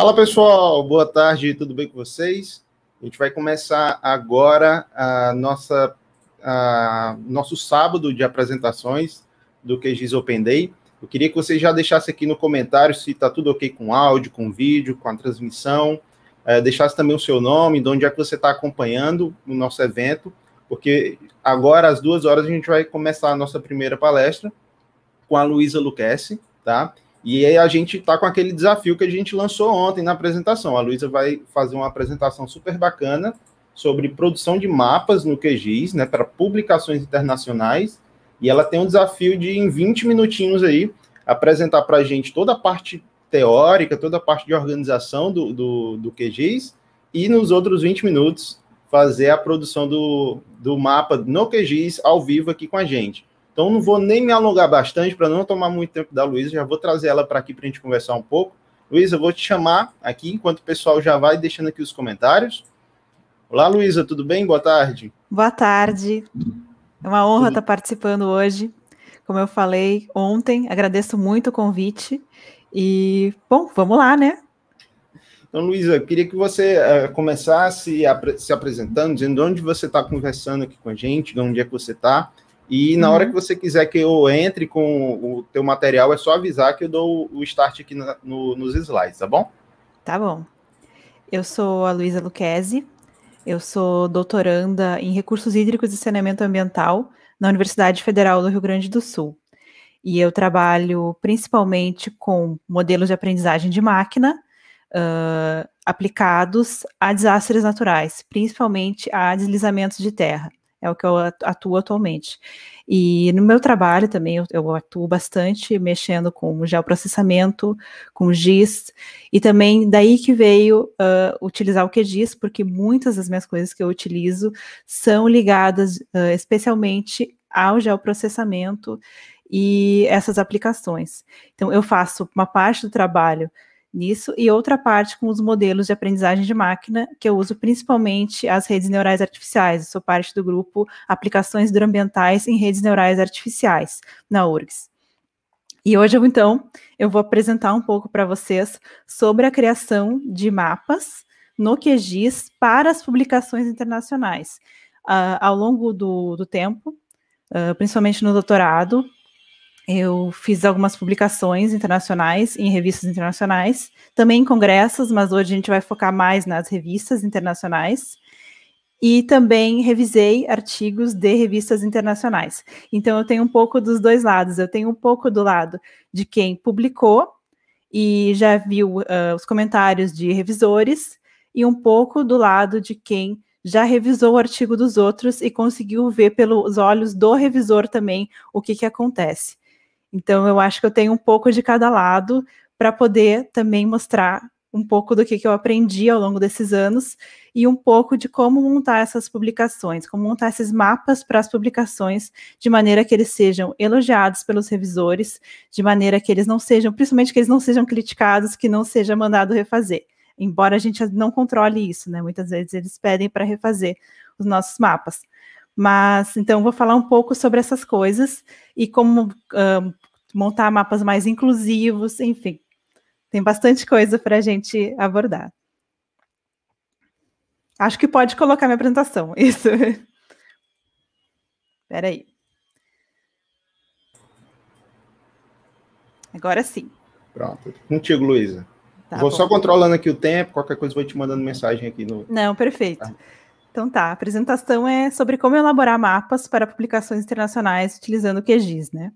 Fala pessoal, boa tarde, tudo bem com vocês? A gente vai começar agora a nossa a, nosso sábado de apresentações do QGIS Open Day. Eu queria que vocês já deixassem aqui no comentário se está tudo ok com áudio, com vídeo, com a transmissão. É, deixasse também o seu nome, de onde é que você está acompanhando o nosso evento, porque agora às duas horas a gente vai começar a nossa primeira palestra com a Luísa Luquesse, tá? E aí a gente está com aquele desafio que a gente lançou ontem na apresentação. A Luísa vai fazer uma apresentação super bacana sobre produção de mapas no QGIS, né, para publicações internacionais. E ela tem um desafio de, em 20 minutinhos aí, apresentar para a gente toda a parte teórica, toda a parte de organização do, do, do QGIS, e nos outros 20 minutos fazer a produção do, do mapa no QGIS ao vivo aqui com a gente. Então não vou nem me alongar bastante para não tomar muito tempo da Luísa, já vou trazer ela para aqui para a gente conversar um pouco. Luísa, eu vou te chamar aqui enquanto o pessoal já vai deixando aqui os comentários. Olá, Luísa, tudo bem? Boa tarde. Boa tarde. É uma honra tudo... estar participando hoje. Como eu falei ontem, agradeço muito o convite. E, bom, vamos lá, né? Então, Luísa, queria que você uh, começasse se, se apresentando, dizendo onde você está conversando aqui com a gente, de onde é que você está, e na hora uhum. que você quiser que eu entre com o teu material, é só avisar que eu dou o start aqui na, no, nos slides, tá bom? Tá bom. Eu sou a Luísa Luquezzi, eu sou doutoranda em Recursos Hídricos e Saneamento Ambiental na Universidade Federal do Rio Grande do Sul. E eu trabalho principalmente com modelos de aprendizagem de máquina uh, aplicados a desastres naturais, principalmente a deslizamentos de terra é o que eu atuo atualmente. E no meu trabalho também eu, eu atuo bastante mexendo com geoprocessamento, com GIS, e também daí que veio uh, utilizar o QGIS, é porque muitas das minhas coisas que eu utilizo são ligadas uh, especialmente ao geoprocessamento e essas aplicações. Então, eu faço uma parte do trabalho nisso, e outra parte com os modelos de aprendizagem de máquina, que eu uso principalmente as redes neurais artificiais. Eu sou parte do grupo Aplicações Hidroambientais em Redes Neurais Artificiais, na URGS. E hoje, então, eu vou apresentar um pouco para vocês sobre a criação de mapas no QGIS para as publicações internacionais. Uh, ao longo do, do tempo, uh, principalmente no doutorado, eu fiz algumas publicações internacionais em revistas internacionais, também em congressos, mas hoje a gente vai focar mais nas revistas internacionais. E também revisei artigos de revistas internacionais. Então eu tenho um pouco dos dois lados. Eu tenho um pouco do lado de quem publicou e já viu uh, os comentários de revisores e um pouco do lado de quem já revisou o artigo dos outros e conseguiu ver pelos olhos do revisor também o que, que acontece. Então, eu acho que eu tenho um pouco de cada lado para poder também mostrar um pouco do que, que eu aprendi ao longo desses anos e um pouco de como montar essas publicações, como montar esses mapas para as publicações, de maneira que eles sejam elogiados pelos revisores, de maneira que eles não sejam, principalmente que eles não sejam criticados, que não seja mandado refazer. Embora a gente não controle isso, né? Muitas vezes eles pedem para refazer os nossos mapas. Mas então vou falar um pouco sobre essas coisas e como montar mapas mais inclusivos, enfim. Tem bastante coisa para a gente abordar. Acho que pode colocar minha apresentação, isso. Espera aí. Agora sim. Pronto. Contigo, Luísa. Tá vou bom. só controlando aqui o tempo, qualquer coisa vou te mandando mensagem aqui no. Não, perfeito. Tá. Então tá, a apresentação é sobre como elaborar mapas para publicações internacionais utilizando o QGIS, né?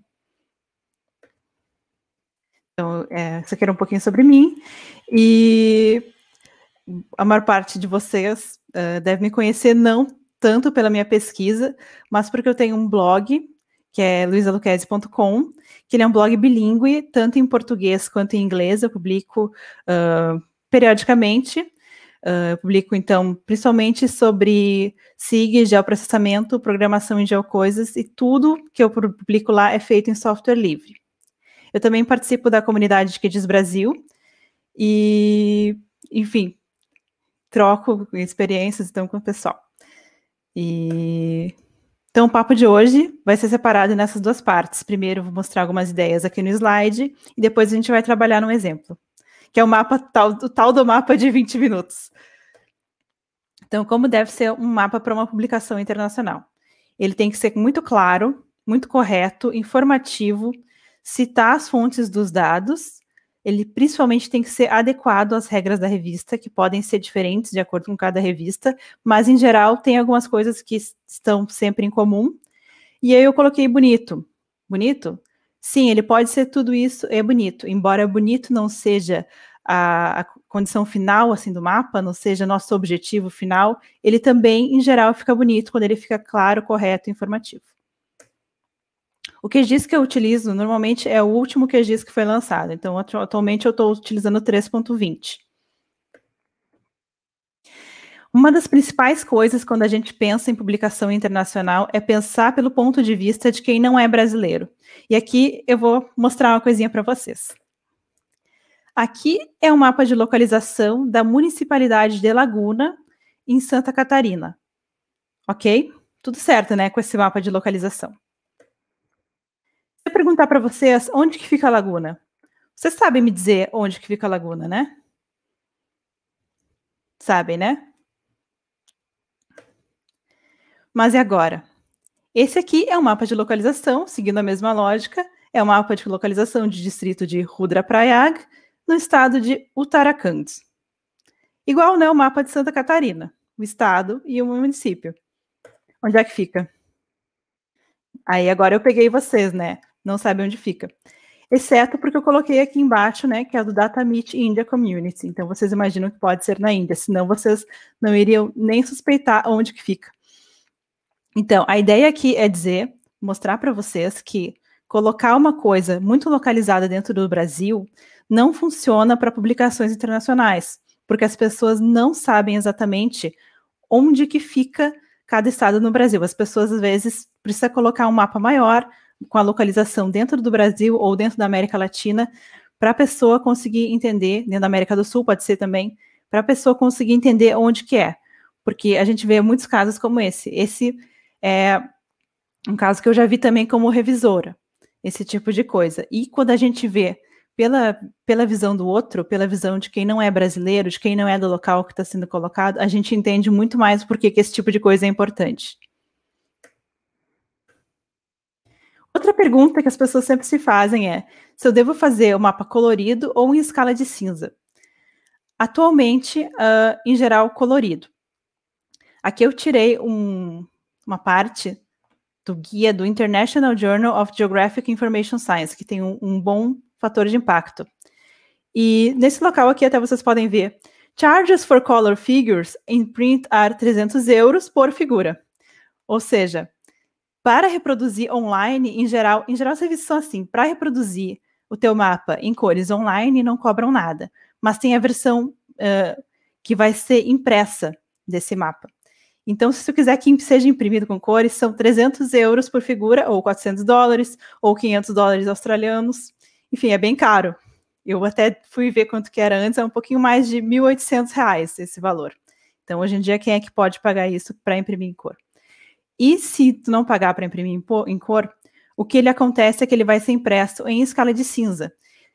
Então, é, isso aqui era um pouquinho sobre mim. E a maior parte de vocês uh, deve me conhecer não tanto pela minha pesquisa, mas porque eu tenho um blog, que é luisaluquese.com, que ele é um blog bilíngue, tanto em português quanto em inglês. Eu publico uh, periodicamente. Uh, eu publico, então, principalmente sobre SIG, geoprocessamento, programação em geocoisas, e tudo que eu publico lá é feito em software livre. Eu também participo da comunidade Kids Brasil e, enfim, troco experiências então com o pessoal. E então o papo de hoje vai ser separado nessas duas partes. Primeiro vou mostrar algumas ideias aqui no slide e depois a gente vai trabalhar num exemplo, que é o mapa tal, o tal do mapa de 20 minutos. Então, como deve ser um mapa para uma publicação internacional? Ele tem que ser muito claro, muito correto, informativo citar as fontes dos dados, ele principalmente tem que ser adequado às regras da revista, que podem ser diferentes de acordo com cada revista, mas em geral tem algumas coisas que estão sempre em comum. E aí eu coloquei bonito. Bonito? Sim, ele pode ser tudo isso, é bonito. Embora bonito não seja a, a condição final assim do mapa, não seja nosso objetivo final, ele também, em geral, fica bonito quando ele fica claro, correto e informativo. O QGIS que eu utilizo normalmente é o último QGIS que foi lançado. Então, atualmente eu estou utilizando 3.20. Uma das principais coisas quando a gente pensa em publicação internacional é pensar pelo ponto de vista de quem não é brasileiro. E aqui eu vou mostrar uma coisinha para vocês. Aqui é o um mapa de localização da municipalidade de Laguna, em Santa Catarina. Ok? Tudo certo, né, com esse mapa de localização perguntar para vocês onde que fica a laguna. Vocês sabem me dizer onde que fica a laguna, né? Sabem, né? Mas e agora? Esse aqui é um mapa de localização, seguindo a mesma lógica, é um mapa de localização de distrito de Rudra Prayag, no estado de Uttarakhand. Igual né, o mapa de Santa Catarina, o estado e o município. Onde é que fica? Aí agora eu peguei vocês, né? não sabe onde fica. Exceto porque eu coloquei aqui embaixo, né, que é do Data Meet India Community. Então vocês imaginam que pode ser na Índia, senão vocês não iriam nem suspeitar onde que fica. Então, a ideia aqui é dizer, mostrar para vocês que colocar uma coisa muito localizada dentro do Brasil não funciona para publicações internacionais, porque as pessoas não sabem exatamente onde que fica cada estado no Brasil. As pessoas às vezes precisam colocar um mapa maior, com a localização dentro do Brasil ou dentro da América Latina, para a pessoa conseguir entender, dentro da América do Sul pode ser também, para a pessoa conseguir entender onde que é. Porque a gente vê muitos casos como esse. Esse é um caso que eu já vi também como revisora, esse tipo de coisa. E quando a gente vê pela, pela visão do outro, pela visão de quem não é brasileiro, de quem não é do local que está sendo colocado, a gente entende muito mais por que esse tipo de coisa é importante. Outra pergunta que as pessoas sempre se fazem é se eu devo fazer o um mapa colorido ou em escala de cinza. Atualmente, uh, em geral, colorido. Aqui eu tirei um, uma parte do guia do International Journal of Geographic Information Science, que tem um, um bom fator de impacto. E nesse local aqui até vocês podem ver Charges for color figures in print are 300 euros por figura. Ou seja, para reproduzir online, em geral, em geral os serviços são assim, para reproduzir o teu mapa em cores online não cobram nada, mas tem a versão uh, que vai ser impressa desse mapa. Então, se você quiser que seja imprimido com cores, são 300 euros por figura, ou 400 dólares, ou 500 dólares australianos. Enfim, é bem caro. Eu até fui ver quanto que era antes, é um pouquinho mais de 1.800 reais esse valor. Então, hoje em dia, quem é que pode pagar isso para imprimir em cor? E se tu não pagar para imprimir em cor, o que ele acontece é que ele vai ser impresso em escala de cinza.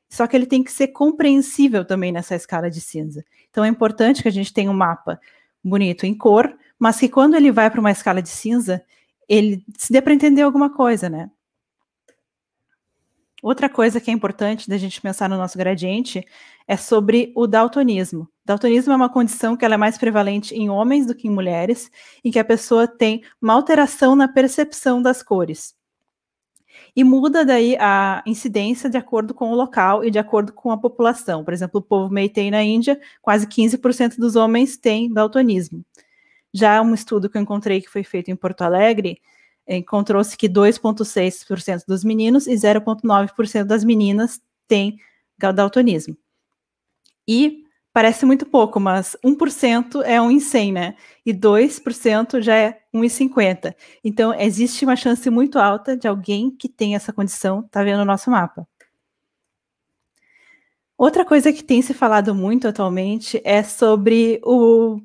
Só que ele tem que ser compreensível também nessa escala de cinza. Então é importante que a gente tenha um mapa bonito em cor, mas que quando ele vai para uma escala de cinza, ele se dê para entender alguma coisa, né? Outra coisa que é importante da gente pensar no nosso gradiente é sobre o daltonismo. Daltonismo é uma condição que é mais prevalente em homens do que em mulheres, em que a pessoa tem uma alteração na percepção das cores. E muda daí a incidência de acordo com o local e de acordo com a população. Por exemplo, o povo Meitei na Índia, quase 15% dos homens têm daltonismo. Já um estudo que eu encontrei que foi feito em Porto Alegre, encontrou-se que 2,6% dos meninos e 0,9% das meninas têm daltonismo. E parece muito pouco, mas 1% é 1 em 100, né? E 2% já é 1 em 50. Então, existe uma chance muito alta de alguém que tem essa condição tá vendo o nosso mapa. Outra coisa que tem se falado muito atualmente é sobre o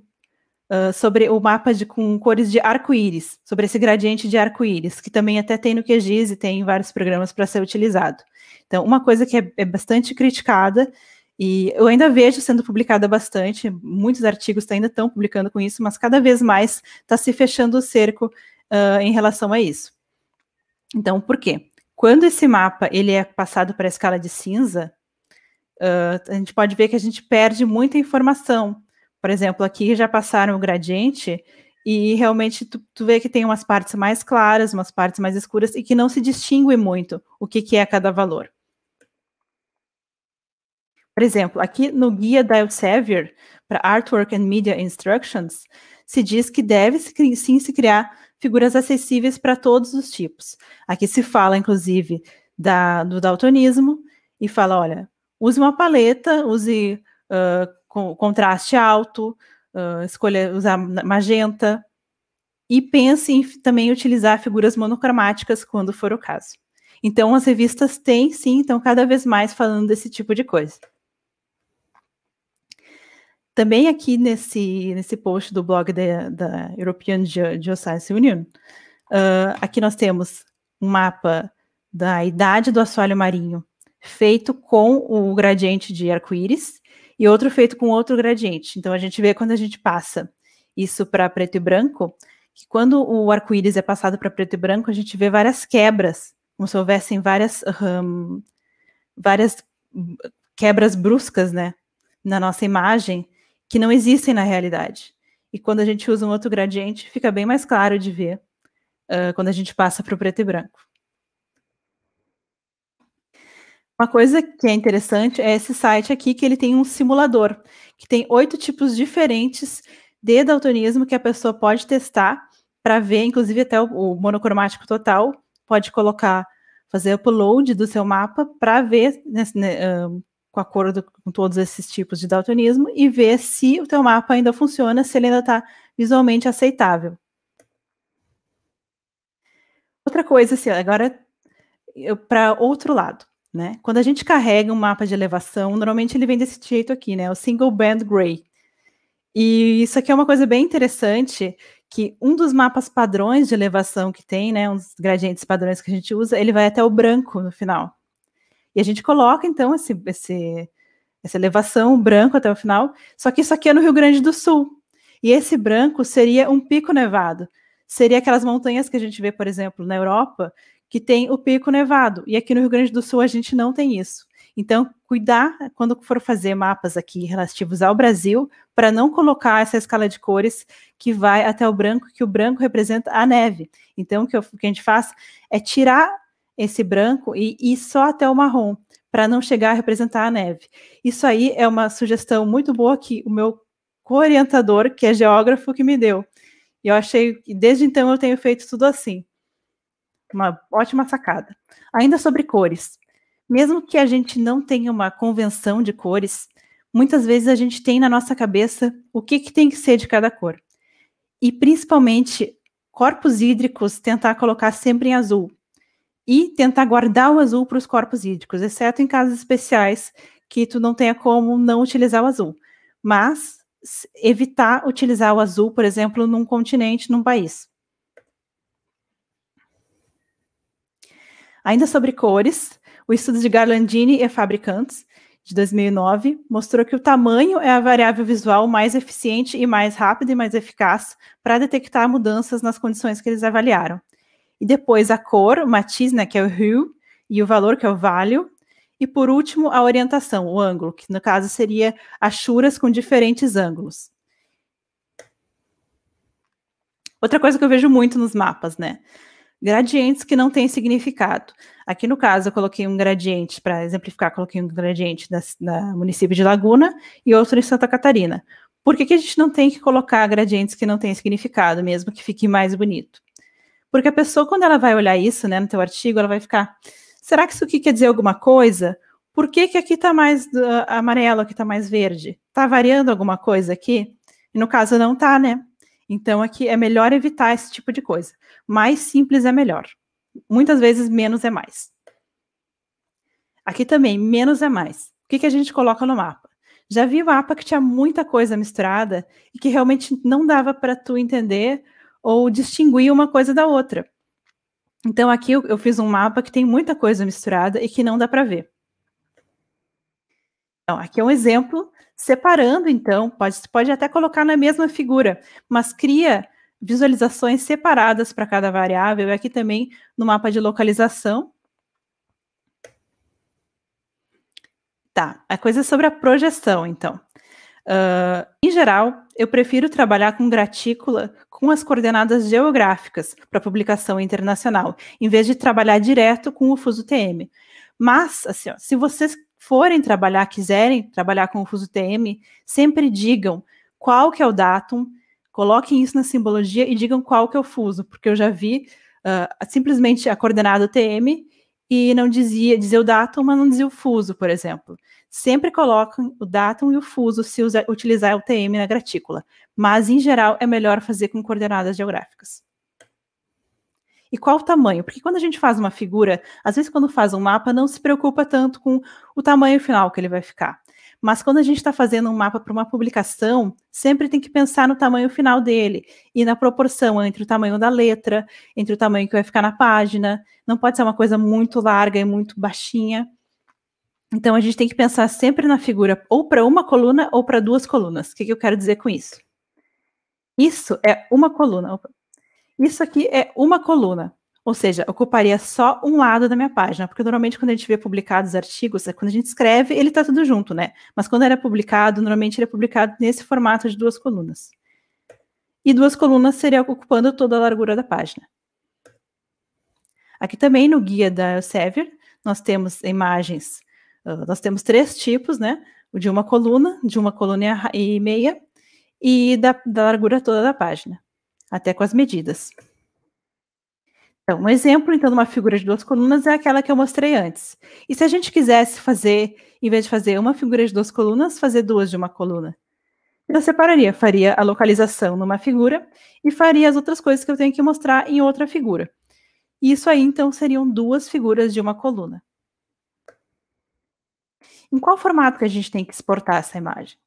uh, sobre o mapa de, com cores de arco-íris, sobre esse gradiente de arco-íris, que também até tem no QGIS e tem em vários programas para ser utilizado. Então, uma coisa que é, é bastante criticada e eu ainda vejo sendo publicada bastante, muitos artigos ainda estão publicando com isso, mas cada vez mais está se fechando o cerco uh, em relação a isso. Então, por quê? Quando esse mapa ele é passado para a escala de cinza, uh, a gente pode ver que a gente perde muita informação, por exemplo, aqui já passaram o gradiente e realmente tu, tu vê que tem umas partes mais claras, umas partes mais escuras e que não se distingue muito o que, que é cada valor. Por exemplo, aqui no guia da Elsevier para Artwork and Media Instructions, se diz que deve sim se criar figuras acessíveis para todos os tipos. Aqui se fala, inclusive, da, do daltonismo e fala, olha, use uma paleta, use uh, com contraste alto, uh, escolha usar magenta, e pense em também utilizar figuras monocromáticas quando for o caso. Então, as revistas têm, sim, estão cada vez mais falando desse tipo de coisa. Também aqui nesse, nesse post do blog da, da European Geoscience Union, uh, aqui nós temos um mapa da idade do assoalho marinho, feito com o gradiente de arco-íris, e outro feito com outro gradiente. Então a gente vê quando a gente passa isso para preto e branco, que quando o arco-íris é passado para preto e branco, a gente vê várias quebras, como se houvessem várias, hum, várias quebras bruscas, né, na nossa imagem, que não existem na realidade. E quando a gente usa um outro gradiente, fica bem mais claro de ver uh, quando a gente passa para o preto e branco. Uma coisa que é interessante é esse site aqui, que ele tem um simulador, que tem oito tipos diferentes de daltonismo que a pessoa pode testar para ver, inclusive até o, o, monocromático total, pode colocar, fazer upload do seu mapa para ver nesse, né, um, com acordo com todos esses tipos de daltonismo e ver se o teu mapa ainda funciona, se ele ainda está visualmente aceitável. Outra coisa, assim, agora para outro lado. Né? Quando a gente carrega um mapa de elevação, normalmente ele vem desse jeito aqui, né? O single band gray. E isso aqui é uma coisa bem interessante, que um dos mapas padrões de elevação que tem, né, uns gradientes padrões que a gente usa, ele vai até o branco no final. E a gente coloca então esse, esse essa elevação branco até o final, só que isso aqui é no Rio Grande do Sul. E esse branco seria um pico nevado. Seria aquelas montanhas que a gente vê, por exemplo, na Europa, que tem o pico nevado. E aqui no Rio Grande do Sul a gente não tem isso. Então, cuidar quando for fazer mapas aqui relativos ao Brasil, para não colocar essa escala de cores que vai até o branco, que o branco representa a neve. Então, o que, eu, o que a gente faz é tirar esse branco e ir só até o marrom, para não chegar a representar a neve. Isso aí é uma sugestão muito boa que o meu co-orientador, que é geógrafo, que me deu. E eu achei, desde então eu tenho feito tudo assim uma ótima sacada. Ainda sobre cores. Mesmo que a gente não tenha uma convenção de cores, muitas vezes a gente tem na nossa cabeça o que, que tem que ser de cada cor. E principalmente corpos hídricos, tentar colocar sempre em azul. E tentar guardar o azul para os corpos hídricos, exceto em casos especiais que tu não tenha como não utilizar o azul. Mas evitar utilizar o azul, por exemplo, num continente, num país. Ainda sobre cores, o estudo de Garlandini e fabricantes, de 2009, mostrou que o tamanho é a variável visual mais eficiente e mais rápida e mais eficaz para detectar mudanças nas condições que eles avaliaram. E depois a cor, o matiz, né, que é o hue, e o valor, que é o value. E por último, a orientação, o ângulo, que no caso seria achuras com diferentes ângulos. Outra coisa que eu vejo muito nos mapas, né? gradientes que não têm significado. Aqui no caso, eu coloquei um gradiente, para exemplificar, coloquei um gradiente da, da, município de Laguna e outro em Santa Catarina. Por que, que a gente não tem que colocar gradientes que não têm significado, mesmo que fique mais bonito? Porque a pessoa, quando ela vai olhar isso né, no teu artigo, ela vai ficar, será que isso aqui quer dizer alguma coisa? Por que, que aqui está mais uh, amarelo, aqui está mais verde? Está variando alguma coisa aqui? E no caso não está, né? Então, aqui é melhor evitar esse tipo de coisa mais simples é melhor. Muitas vezes, menos é mais. Aqui também, menos é mais. O que, que a gente coloca no mapa? Já vi mapa que tinha muita coisa misturada e que realmente não dava para tu entender ou distinguir uma coisa da outra. Então aqui eu, eu, fiz um mapa que tem muita coisa misturada e que não dá para ver. Então, aqui é um exemplo, separando então, pode, pode até colocar na mesma figura, mas cria visualizações separadas para cada variável, e aqui também no mapa de localização. Tá, a coisa é sobre a projeção, então. Uh, em geral, eu prefiro trabalhar com gratícula com as coordenadas geográficas para publicação internacional, em vez de trabalhar direto com o fuso TM. Mas, assim, ó, se vocês forem trabalhar, quiserem trabalhar com o fuso TM, sempre digam qual que é o datum, Coloquem isso na simbologia e digam qual que o fuso, porque eu já vi uh, simplesmente a coordenada TM e não dizia, dizia o datum, mas não dizia o fuso, por exemplo. Sempre colocam o datum e o fuso se usa, utilizar o TM na gratícula, mas em geral é melhor fazer com coordenadas geográficas. E qual o tamanho? Porque quando a gente faz uma figura, às vezes quando faz um mapa, não se preocupa tanto com o tamanho final que ele vai ficar. Mas quando a gente está fazendo um mapa para uma publicação, sempre tem que pensar no tamanho final dele e na proporção entre o tamanho da letra, entre o tamanho que vai ficar na página. Não pode ser uma coisa muito larga e muito baixinha. Então a gente tem que pensar sempre na figura ou para uma coluna ou para duas colunas. O que, que eu quero dizer com isso? Isso é uma coluna. Isso aqui é uma coluna. Ou seja, ocuparia só um lado da minha página, porque normalmente quando a gente vê publicados artigos, é quando a gente escreve, ele está tudo junto, né? Mas quando era publicado, normalmente ele é publicado nesse formato de duas colunas. E duas colunas seria ocupando toda a largura da página. Aqui também no guia da Elsevier, nós temos imagens, nós temos três tipos, né? O de uma coluna, de uma coluna e meia, e da, da largura toda da página, até com as medidas. Então, um exemplo, então, de uma figura de duas colunas é aquela que eu mostrei antes. E se a gente quisesse fazer, em vez de fazer uma figura de duas colunas, fazer duas de uma coluna? Então, eu separaria, faria a localização numa figura e faria as outras coisas que eu tenho que mostrar em outra figura. Isso aí, então, seriam duas figuras de uma coluna. Em qual formato que a gente tem que exportar essa imagem?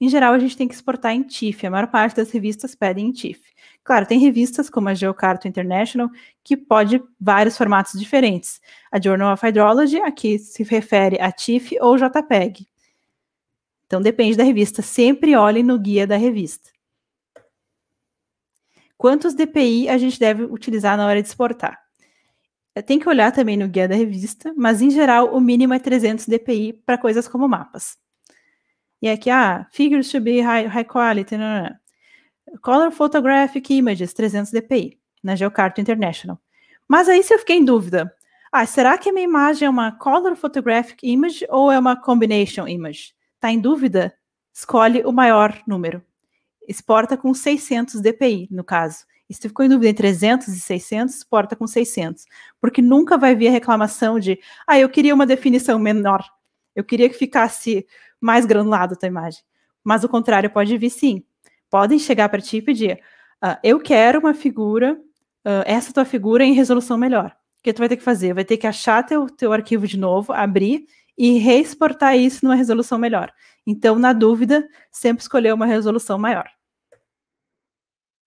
Em geral, a gente tem que exportar em TIFF. A maior parte das revistas pedem em TIFF. Claro, tem revistas como a Geocarto International que pode vários formatos diferentes. A Journal of Hydrology, aqui se refere a TIFF ou JPEG. Então depende da revista. Sempre olhe no guia da revista. Quantos DPI a gente deve utilizar na hora de exportar? Eh, tem que olhar também no guia da revista, mas em geral o mínimo é 300 DPI para coisas como mapas. E aqui, ah, figures should be high, high quality, não, né, não, né, não. Né. color photographic images, 300 dpi, na Geocarto International. Mas aí se eu fiquei em dúvida, ah, será que a minha imagem é uma color photographic image ou é uma combination image? Tá em dúvida? Escolhe o maior número. Exporta com 600 dpi, no caso. E se ficou em dúvida em 300 e 600, exporta com 600. Porque nunca vai vir a reclamação de, ah, eu queria uma definição menor. Eu queria que ficasse mais granulado a tua imagem. Mas o contrário pode vir sim. Podem chegar para ti e pedir: ah, eu quero uma figura, ah, essa tua figura em resolução melhor. O que tu vai ter que fazer? Vai ter que achar teu, teu arquivo de novo, abrir e reexportar isso numa resolução melhor. Então, na dúvida, sempre escolher uma resolução maior.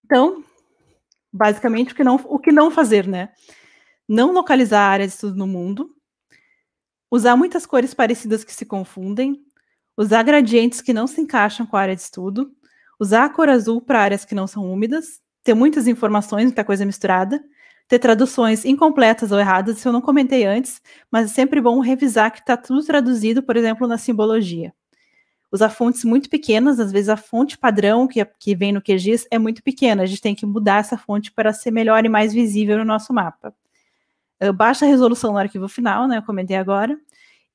Então, basicamente, o que não, o que não fazer, né? Não localizar áreas de estudo no mundo, usar muitas cores parecidas que se confundem, usar gradientes que não se encaixam com a área de estudo, usar a cor azul para áreas que não são úmidas, ter muitas informações, muita coisa misturada, ter traduções incompletas ou erradas, isso eu não comentei antes, mas é sempre bom revisar que está tudo traduzido, por exemplo, na simbologia. Usar fontes muito pequenas, às vezes a fonte padrão que, é, que vem no QGIS é muito pequena, a gente tem que mudar essa fonte para ser melhor e mais visível no nosso mapa. Ah, baixa resolução no arquivo final, né, eu comentei agora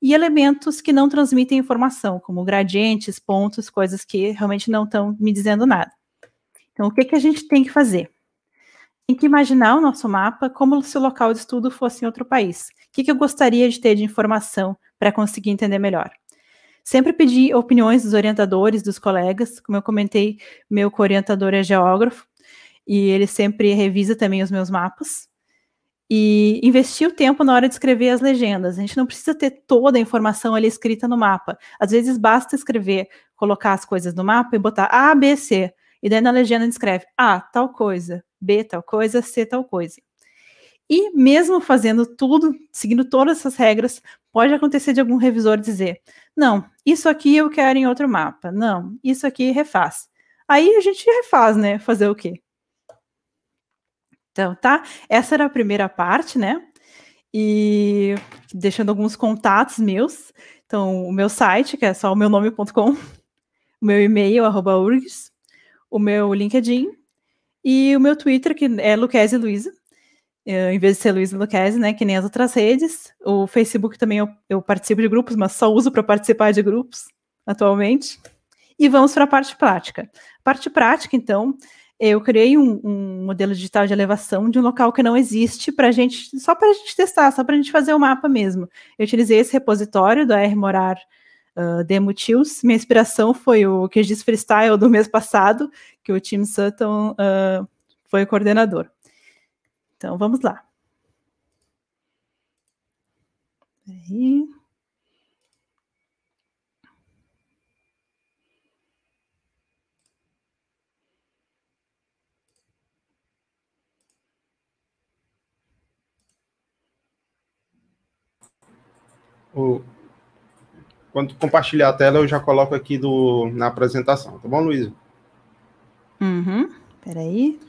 e elementos que não transmitem informação, como gradientes, pontos, coisas que realmente não estão me dizendo nada. Então, o que, que a gente tem que fazer? Tem que imaginar o nosso mapa como se o local de estudo fosse em outro país. O que, que eu gostaria de ter de informação para conseguir entender melhor? Sempre pedi opiniões dos orientadores, dos colegas. Como eu comentei, meu orientador é geógrafo e ele sempre revisa também os meus mapas e investir o tempo na hora de escrever as legendas. A gente não precisa ter toda a informação ali escrita no mapa. Às vezes basta escrever, colocar as coisas no mapa e botar A, B, C. E daí na legenda escreve A, tal coisa, B, tal coisa, C, tal coisa. E mesmo fazendo tudo, seguindo todas essas regras, pode acontecer de algum revisor dizer: não, isso aqui eu quero em outro mapa, não, isso aqui refaz. Aí a gente refaz, né? Fazer o quê? Então, tá? Essa era a primeira parte, né? E deixando alguns contatos meus. Então, o meu site, que é só o meu nome.com, o meu e-mail, arroba urgs, o meu LinkedIn e o meu Twitter, que é Luquezzi Luiza. Eu, eh, em vez de ser Luiz Luquezzi, né, que nem as outras redes. O Facebook também eu, eu participo de grupos, mas só uso para participar de grupos atualmente. E vamos para a parte prática. Parte prática, então, eu criei um, um, modelo digital de elevação de um local que não existe para gente, só para a gente testar, só para a gente fazer o um mapa mesmo. Eu utilizei esse repositório do R Morar uh, Demo Tools. Minha inspiração foi o que diz freestyle do mês passado, que o Tim Sutton uh, foi coordenador. Então vamos lá. o, tipo, quando compartilhar a tela, eu já coloco aqui do, na apresentação, tá bom, Luísa? Uhum, peraí.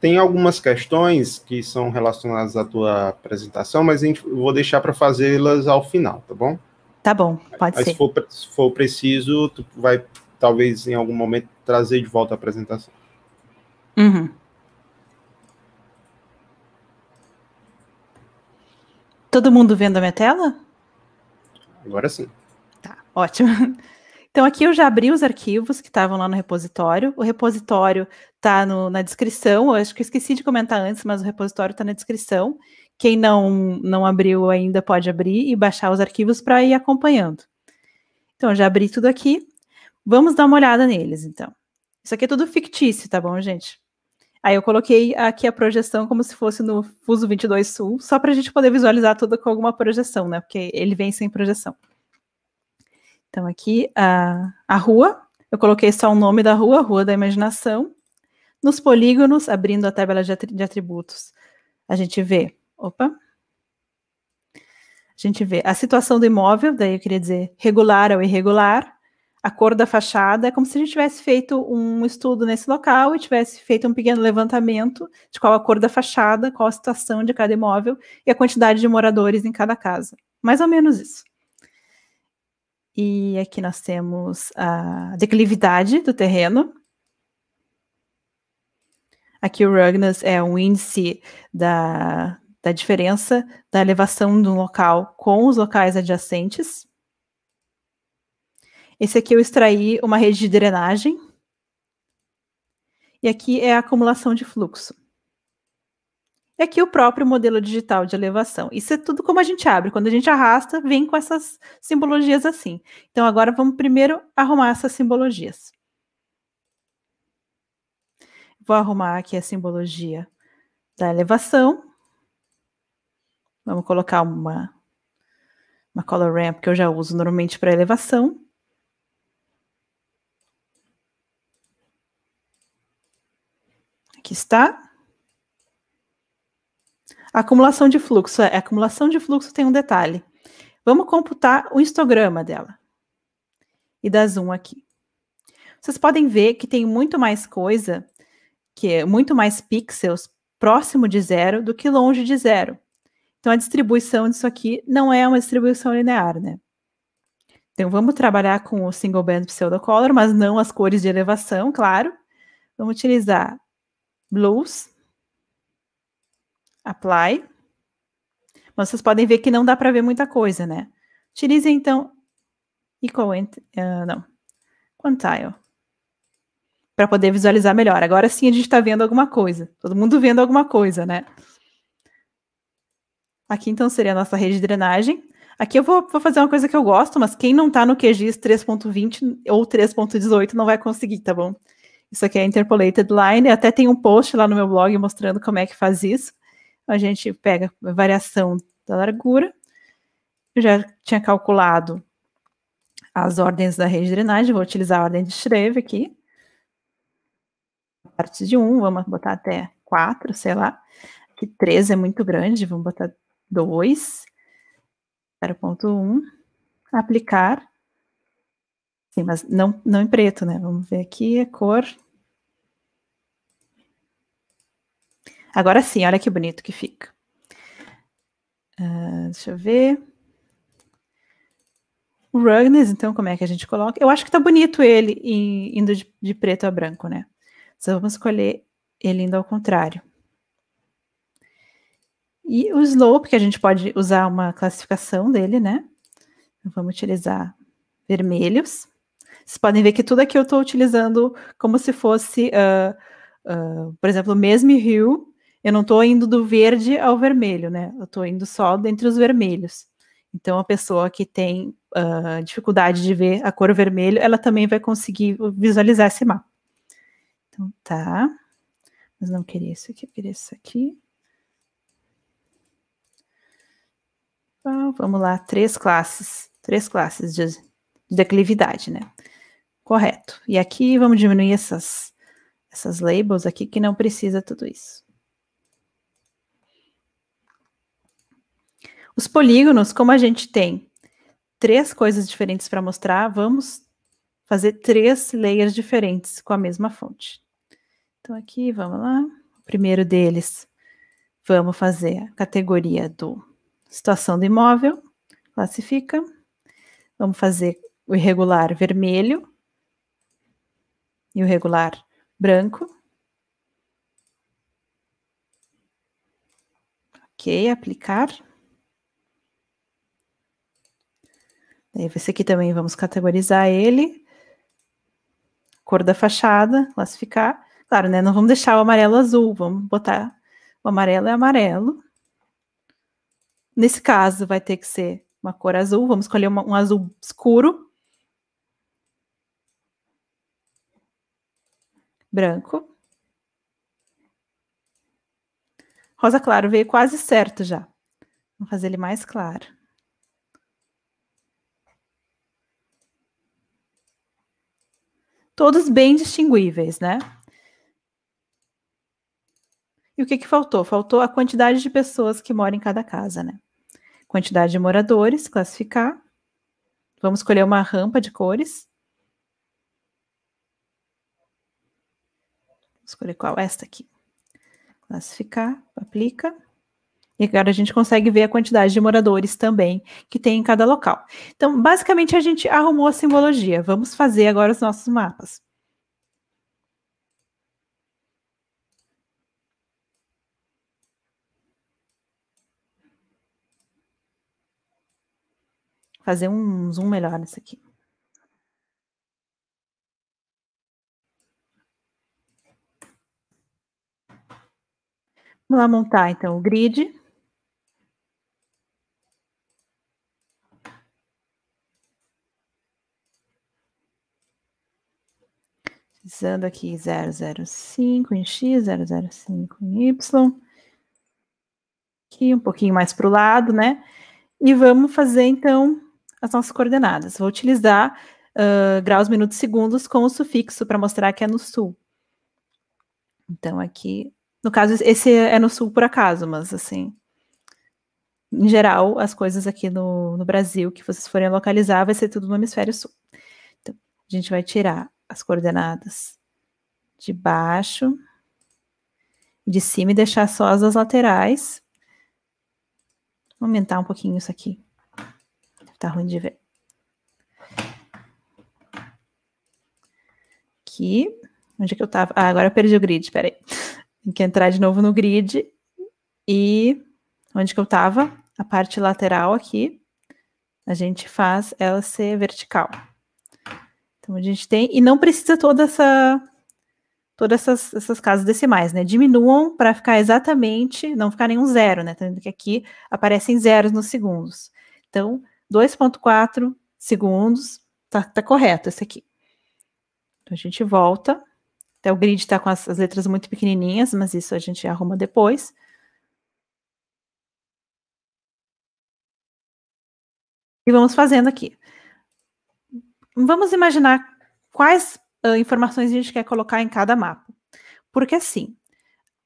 Tem algumas questões que são relacionadas à tua apresentação, mas eu vou deixar para fazê-las ao final, tá bom? Tá bom, pode mas ser. Se for, se for preciso, tu vai talvez em algum momento trazer de volta a apresentação. Uhum. Todo mundo vendo a minha tela? Agora sim. Tá, ótimo. Então aqui eu já abri os arquivos que estavam lá no repositório. O repositório está na descrição. Eu acho que eu esqueci de comentar antes, mas o repositório está na descrição. Quem não, não abriu ainda pode abrir e baixar os arquivos para ir acompanhando. Então, já abri tudo aqui. Vamos dar uma olhada neles, então. Isso aqui é tudo fictício, tá bom, gente? Aí eu coloquei aqui a projeção como se fosse no fuso 22 sul, só para a gente poder visualizar tudo com alguma projeção, né? Porque ele vem sem projeção. Então aqui a, a rua, eu coloquei só o nome da rua, Rua da Imaginação. Nos polígonos, abrindo a tabela de, de atributos, a gente vê, opa, a gente vê a situação do imóvel, daí eu queria dizer regular ou irregular, a cor da fachada, é como se a gente tivesse feito um estudo nesse local e tivesse feito um pequeno levantamento de qual a cor da fachada, qual a situação de cada imóvel e a quantidade de moradores em cada casa. Mais ou menos isso. E aqui nós temos a declividade do terreno. Aqui o Rugness é um índice da, da diferença da elevação de um local com os locais adjacentes. Esse aqui eu extraí uma rede de drenagem. E aqui é a acumulação de fluxo. E aqui o próprio modelo digital de elevação. Isso é tudo como a gente abre. Quando a gente arrasta, vem com essas simbologias assim. Então agora vamos primeiro arrumar essas simbologias. Vou arrumar aqui a simbologia da elevação. Vamos colocar uma, uma color ramp que eu já uso normalmente para elevação. Aqui está. Acumulação de fluxo. A é, acumulação de fluxo tem um detalhe. Vamos computar o histograma dela. E dá zoom aqui. Vocês podem ver que tem muito mais coisa, que é muito mais pixels próximo de zero do que longe de zero. Então, a distribuição disso aqui não é uma distribuição linear, né? Então, vamos trabalhar com o single band pseudocolor, mas não as cores de elevação, claro. Vamos utilizar blues, apply. Mas vocês podem ver que não dá para ver muita coisa, né? Utilize então equal uh, não, quantile para poder visualizar melhor. Agora sim a gente está vendo alguma coisa. Todo mundo vendo alguma coisa, né? Aqui então seria a nossa rede de drenagem. Aqui eu vou, vou fazer uma coisa que eu gosto, mas quem não está no QGIS 3.20 ou 3.18 não vai conseguir, tá bom? Isso aqui é interpolated line. Até tem um post lá no meu blog mostrando como é que faz isso. A gente pega a variação da largura. Eu já tinha calculado as ordens da rede de drenagem. Vou utilizar a ordem de Shreve aqui. Parte de 1, vamos botar até 4, sei lá. Aqui 3 é muito grande, vamos botar 2. 0.1. Aplicar. Sim, mas não, não em preto, né? Vamos ver aqui a é cor. Agora sim, olha que bonito que fica. Uh, deixa eu ver. O Rugness, então, como é que a gente coloca? Eu acho que tá bonito ele indo de, de preto a branco, né? Só vamos escolher ele indo ao contrário. E o slope, que a gente pode usar uma classificação dele, né? Então, vamos utilizar vermelhos. Vocês podem ver que tudo aqui eu estou utilizando como se fosse, uh, uh, por exemplo, o mesmo rio. Eu não estou indo do verde ao vermelho, né? Eu estou indo só dentre os vermelhos. Então, a pessoa que tem uh, dificuldade de ver a cor vermelho, ela também vai conseguir visualizar esse mapa. Então, tá. Mas não queria isso aqui, queria isso aqui. Então, vamos lá, três classes, três classes de, de declividade, né? Correto. E aqui vamos diminuir essas, essas labels aqui que não precisa tudo isso. Os polígonos, como a gente tem três coisas diferentes para mostrar, vamos fazer três layers diferentes com a mesma fonte. Então aqui, vamos lá. O primeiro deles, vamos fazer a categoria do situação do imóvel, classifica. Vamos fazer o irregular vermelho, e o regular branco. Ok, aplicar. Daí esse aqui também vamos categorizar ele. Cor da fachada, classificar. Claro, né? Não vamos deixar o amarelo azul, vamos botar o amarelo é amarelo. Nesse caso, vai ter que ser uma cor azul. Vamos escolher uma, um azul escuro branco. Rosa claro veio quase certo já. Vou fazer ele mais claro. Todos bem distinguíveis, né? E o que, que faltou? Faltou a quantidade de pessoas que moram em cada casa, né? Quantidade de moradores, classificar. Vamos escolher uma rampa de cores. escolher qual? Esta aqui. Classificar, aplica. E agora a gente consegue ver a quantidade de moradores também que tem em cada local. Então, basicamente, a gente arrumou a simbologia. Vamos fazer agora os nossos mapas. Fazer um zoom melhor nesse aqui. Vamos lá montar então o grid. usando aqui 005 em X, 005 em Y. Aqui um pouquinho mais para o lado, né? E vamos fazer então as nossas coordenadas. Vou utilizar uh, graus, minutos, segundos com o sufixo para mostrar que é no sul. Então aqui no caso, esse é no sul por acaso, mas assim. Em geral, as coisas aqui no, no Brasil que vocês forem localizar vai ser tudo no hemisfério sul. Então, a gente vai tirar as coordenadas de baixo de cima e deixar só as das laterais. Vou aumentar um pouquinho isso aqui. Tá ruim de ver. Aqui. Onde é que eu tava? Ah, agora eu perdi o grid, peraí. Tem que entrar de novo no grid e onde que eu estava? A parte lateral aqui, a gente faz ela ser vertical. Então a gente tem, e não precisa toda essa, todas essas, essas casas decimais, né? Diminuam para ficar exatamente, não ficar nenhum zero, né? Tendo que aqui aparecem zeros nos segundos. Então, 2.4 segundos, tá, tá correto esse aqui. Então a gente volta até então, o grid está com as, as letras muito pequenininhas, mas isso a gente arruma depois. E vamos fazendo aqui. Vamos imaginar quais uh, informações a gente quer colocar em cada mapa. Porque assim,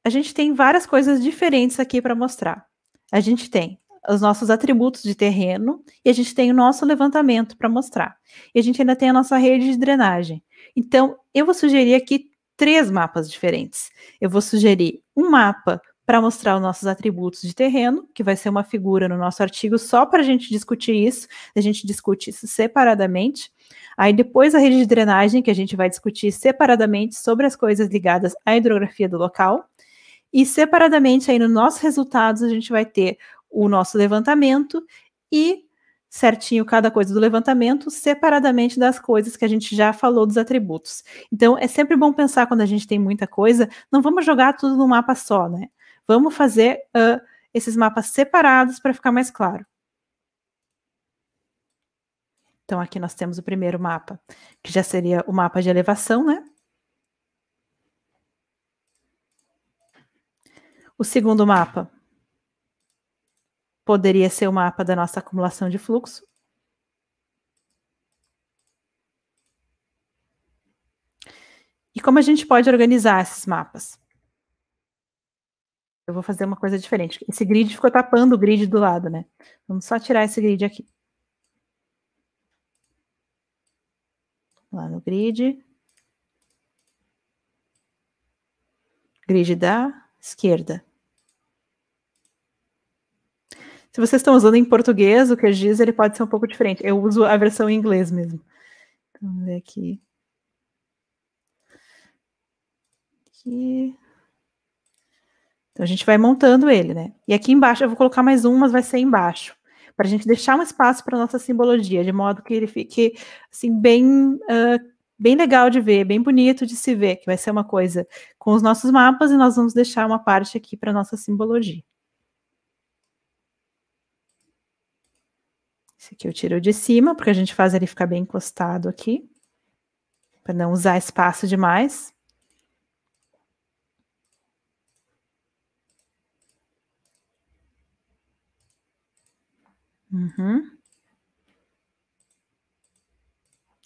a gente tem várias coisas diferentes aqui para mostrar. A gente tem os nossos atributos de terreno e a gente tem o nosso levantamento para mostrar. E a gente ainda tem a nossa rede de drenagem. Então, eu vou sugerir aqui três mapas diferentes. Eu vou sugerir um mapa para mostrar os nossos atributos de terreno, que vai ser uma figura no nosso artigo só para a gente discutir isso, a gente discute isso separadamente. Aí depois a rede de drenagem, que a gente vai discutir separadamente sobre as coisas ligadas à hidrografia do local. E separadamente aí nos nossos resultados a gente vai ter o nosso levantamento e certinho cada coisa do levantamento, separadamente das coisas que a gente já falou dos atributos. Então, é sempre bom pensar quando a gente tem muita coisa, não vamos jogar tudo num mapa só, né? Vamos fazer uh, esses mapas separados para ficar mais claro. Então, aqui nós temos o primeiro mapa, que já seria o mapa de elevação, né? O segundo mapa, poderia ser o mapa da nossa acumulação de fluxo. E como a gente pode organizar esses mapas? Eu vou fazer uma coisa diferente. Esse grid ficou tapando o grid do lado, né? Vamos só tirar esse grid aqui. Lá no grid. Grid da esquerda. Se vocês estão usando em português, o que eu diz, ele pode ser um pouco diferente. Eu uso a versão em inglês mesmo. Então, vamos ver aqui. Aqui. Então a gente vai montando ele, né? E aqui embaixo, eu vou colocar mais um, mas vai ser embaixo. Para a gente deixar um espaço para nossa simbologia, de modo que ele fique, assim, bem, uh, bem legal de ver, bem bonito de se ver, que vai ser uma coisa com os nossos mapas, e nós vamos deixar uma parte aqui para nossa simbologia. Esse aqui eu tiro de cima, porque a gente faz ele ficar bem encostado aqui, para não usar espaço demais. Uhum.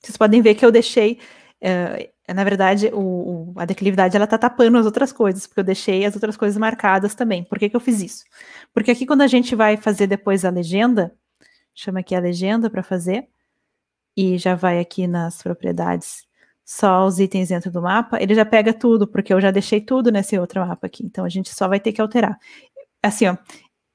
Vocês podem ver que eu deixei, uh, na verdade, o, o, a declividade ela está tapando as outras coisas, porque eu deixei as outras coisas marcadas também. Por que, que eu fiz isso? Porque aqui quando a gente vai fazer depois a legenda, chama aqui a legenda para fazer, e já vai aqui nas propriedades só os itens dentro do mapa, ele já pega tudo, porque eu já deixei tudo nesse outro mapa aqui, então a gente só vai ter que alterar. Assim, ó,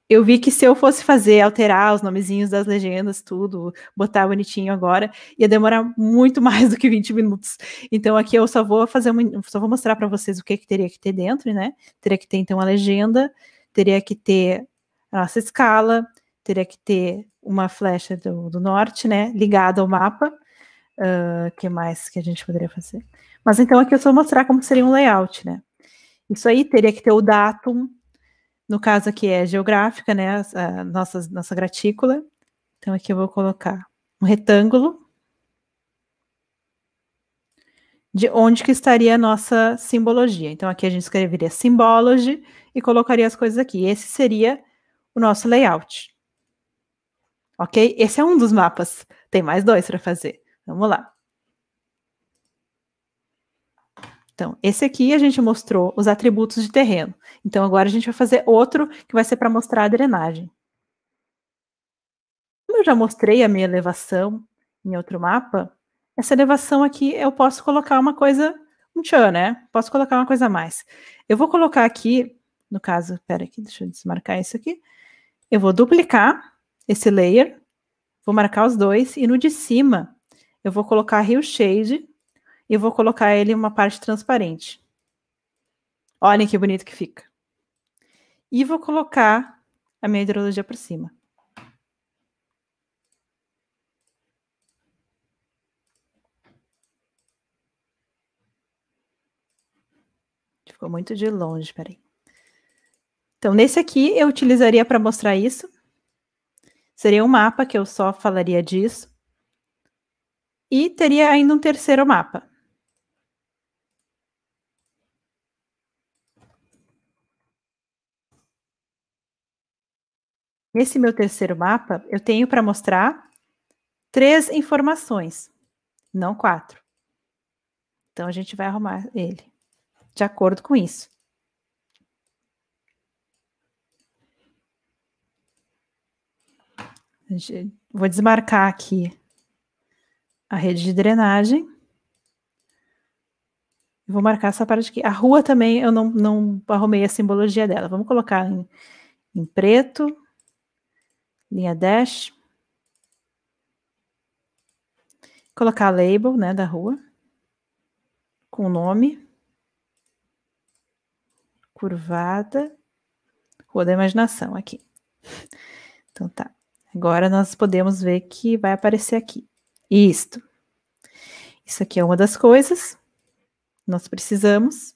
eu vi que se eu fosse fazer, alterar os nomezinhos das legendas, tudo, botar bonitinho agora, ia demorar muito mais do que 20 minutos. Então aqui eu só vou fazer uma, só vou mostrar para vocês o que, que teria que ter dentro, né? Teria que ter então a legenda, teria que ter a nossa escala, teria que ter uma flecha do, do norte, né, ligada ao mapa. Uh, que mais que a gente poderia fazer? Mas então aqui eu só vou mostrar como seria um layout, né? Isso aí teria que ter o datum, no caso aqui é geográfica, né? A nossa, nossa gratícula. Então aqui eu vou colocar um retângulo de onde que estaria a nossa simbologia. Então aqui a gente escreveria simbology e colocaria as coisas aqui. Esse seria o nosso layout ok? Esse é um dos mapas. Tem mais dois para fazer. Vamos lá. Então, esse aqui a gente mostrou os atributos de terreno. Então, agora a gente vai fazer outro que vai ser para mostrar a drenagem. Como eu já mostrei a minha elevação em outro mapa, essa elevação aqui eu posso colocar uma coisa, um tchan, né? Posso colocar uma coisa a mais. Eu vou colocar aqui, no caso, espera aqui, deixa eu desmarcar isso aqui. Eu vou duplicar esse layer, vou marcar os dois, e no de cima eu vou colocar Rio Shade e vou colocar ele uma parte transparente. Olhem que bonito que fica. E vou colocar a minha hidrologia por cima. Ficou muito de longe, peraí. Então, nesse aqui eu utilizaria para mostrar isso. Seria um mapa que eu só falaria disso. E teria ainda um terceiro mapa. Nesse meu terceiro mapa, eu tenho para mostrar três informações, não quatro. Então, a gente vai arrumar ele de acordo com isso. Vou desmarcar aqui a rede de drenagem. Vou marcar essa parte aqui. A rua também eu não, não arrumei a simbologia dela. Vamos colocar em, em preto, linha dash. Colocar a label né, da rua, com o nome. Curvada, Rua da Imaginação, aqui. Então tá. Agora nós podemos ver que vai aparecer aqui. Isto. Isso aqui é uma das coisas nós precisamos.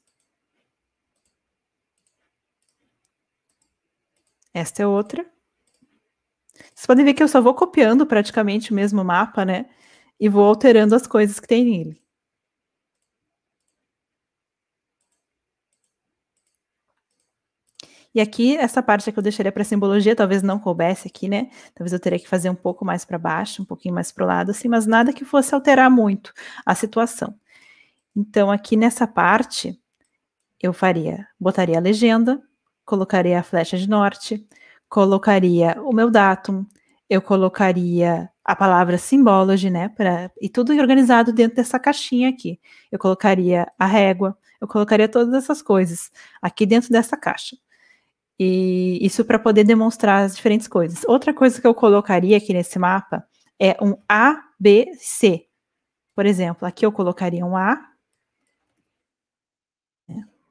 Esta é outra. Vocês podem ver que eu só vou copiando praticamente o mesmo mapa, né? E vou alterando as coisas que tem nele. E aqui, essa parte é que eu deixaria para simbologia, talvez não coubesse aqui, né? Talvez eu teria que fazer um pouco mais para baixo, um pouquinho mais para o lado, assim, mas nada que fosse alterar muito a situação. Então, aqui nessa parte, eu faria, botaria a legenda, colocaria a flecha de norte, colocaria o meu datum, eu colocaria a palavra simbology, né? Pra, e tudo organizado dentro dessa caixinha aqui. Eu colocaria a régua, eu colocaria todas essas coisas aqui dentro dessa caixa. E isso para poder demonstrar as diferentes coisas. Outra coisa que eu colocaria aqui nesse mapa é um A, B, C. Por exemplo, aqui eu colocaria um A,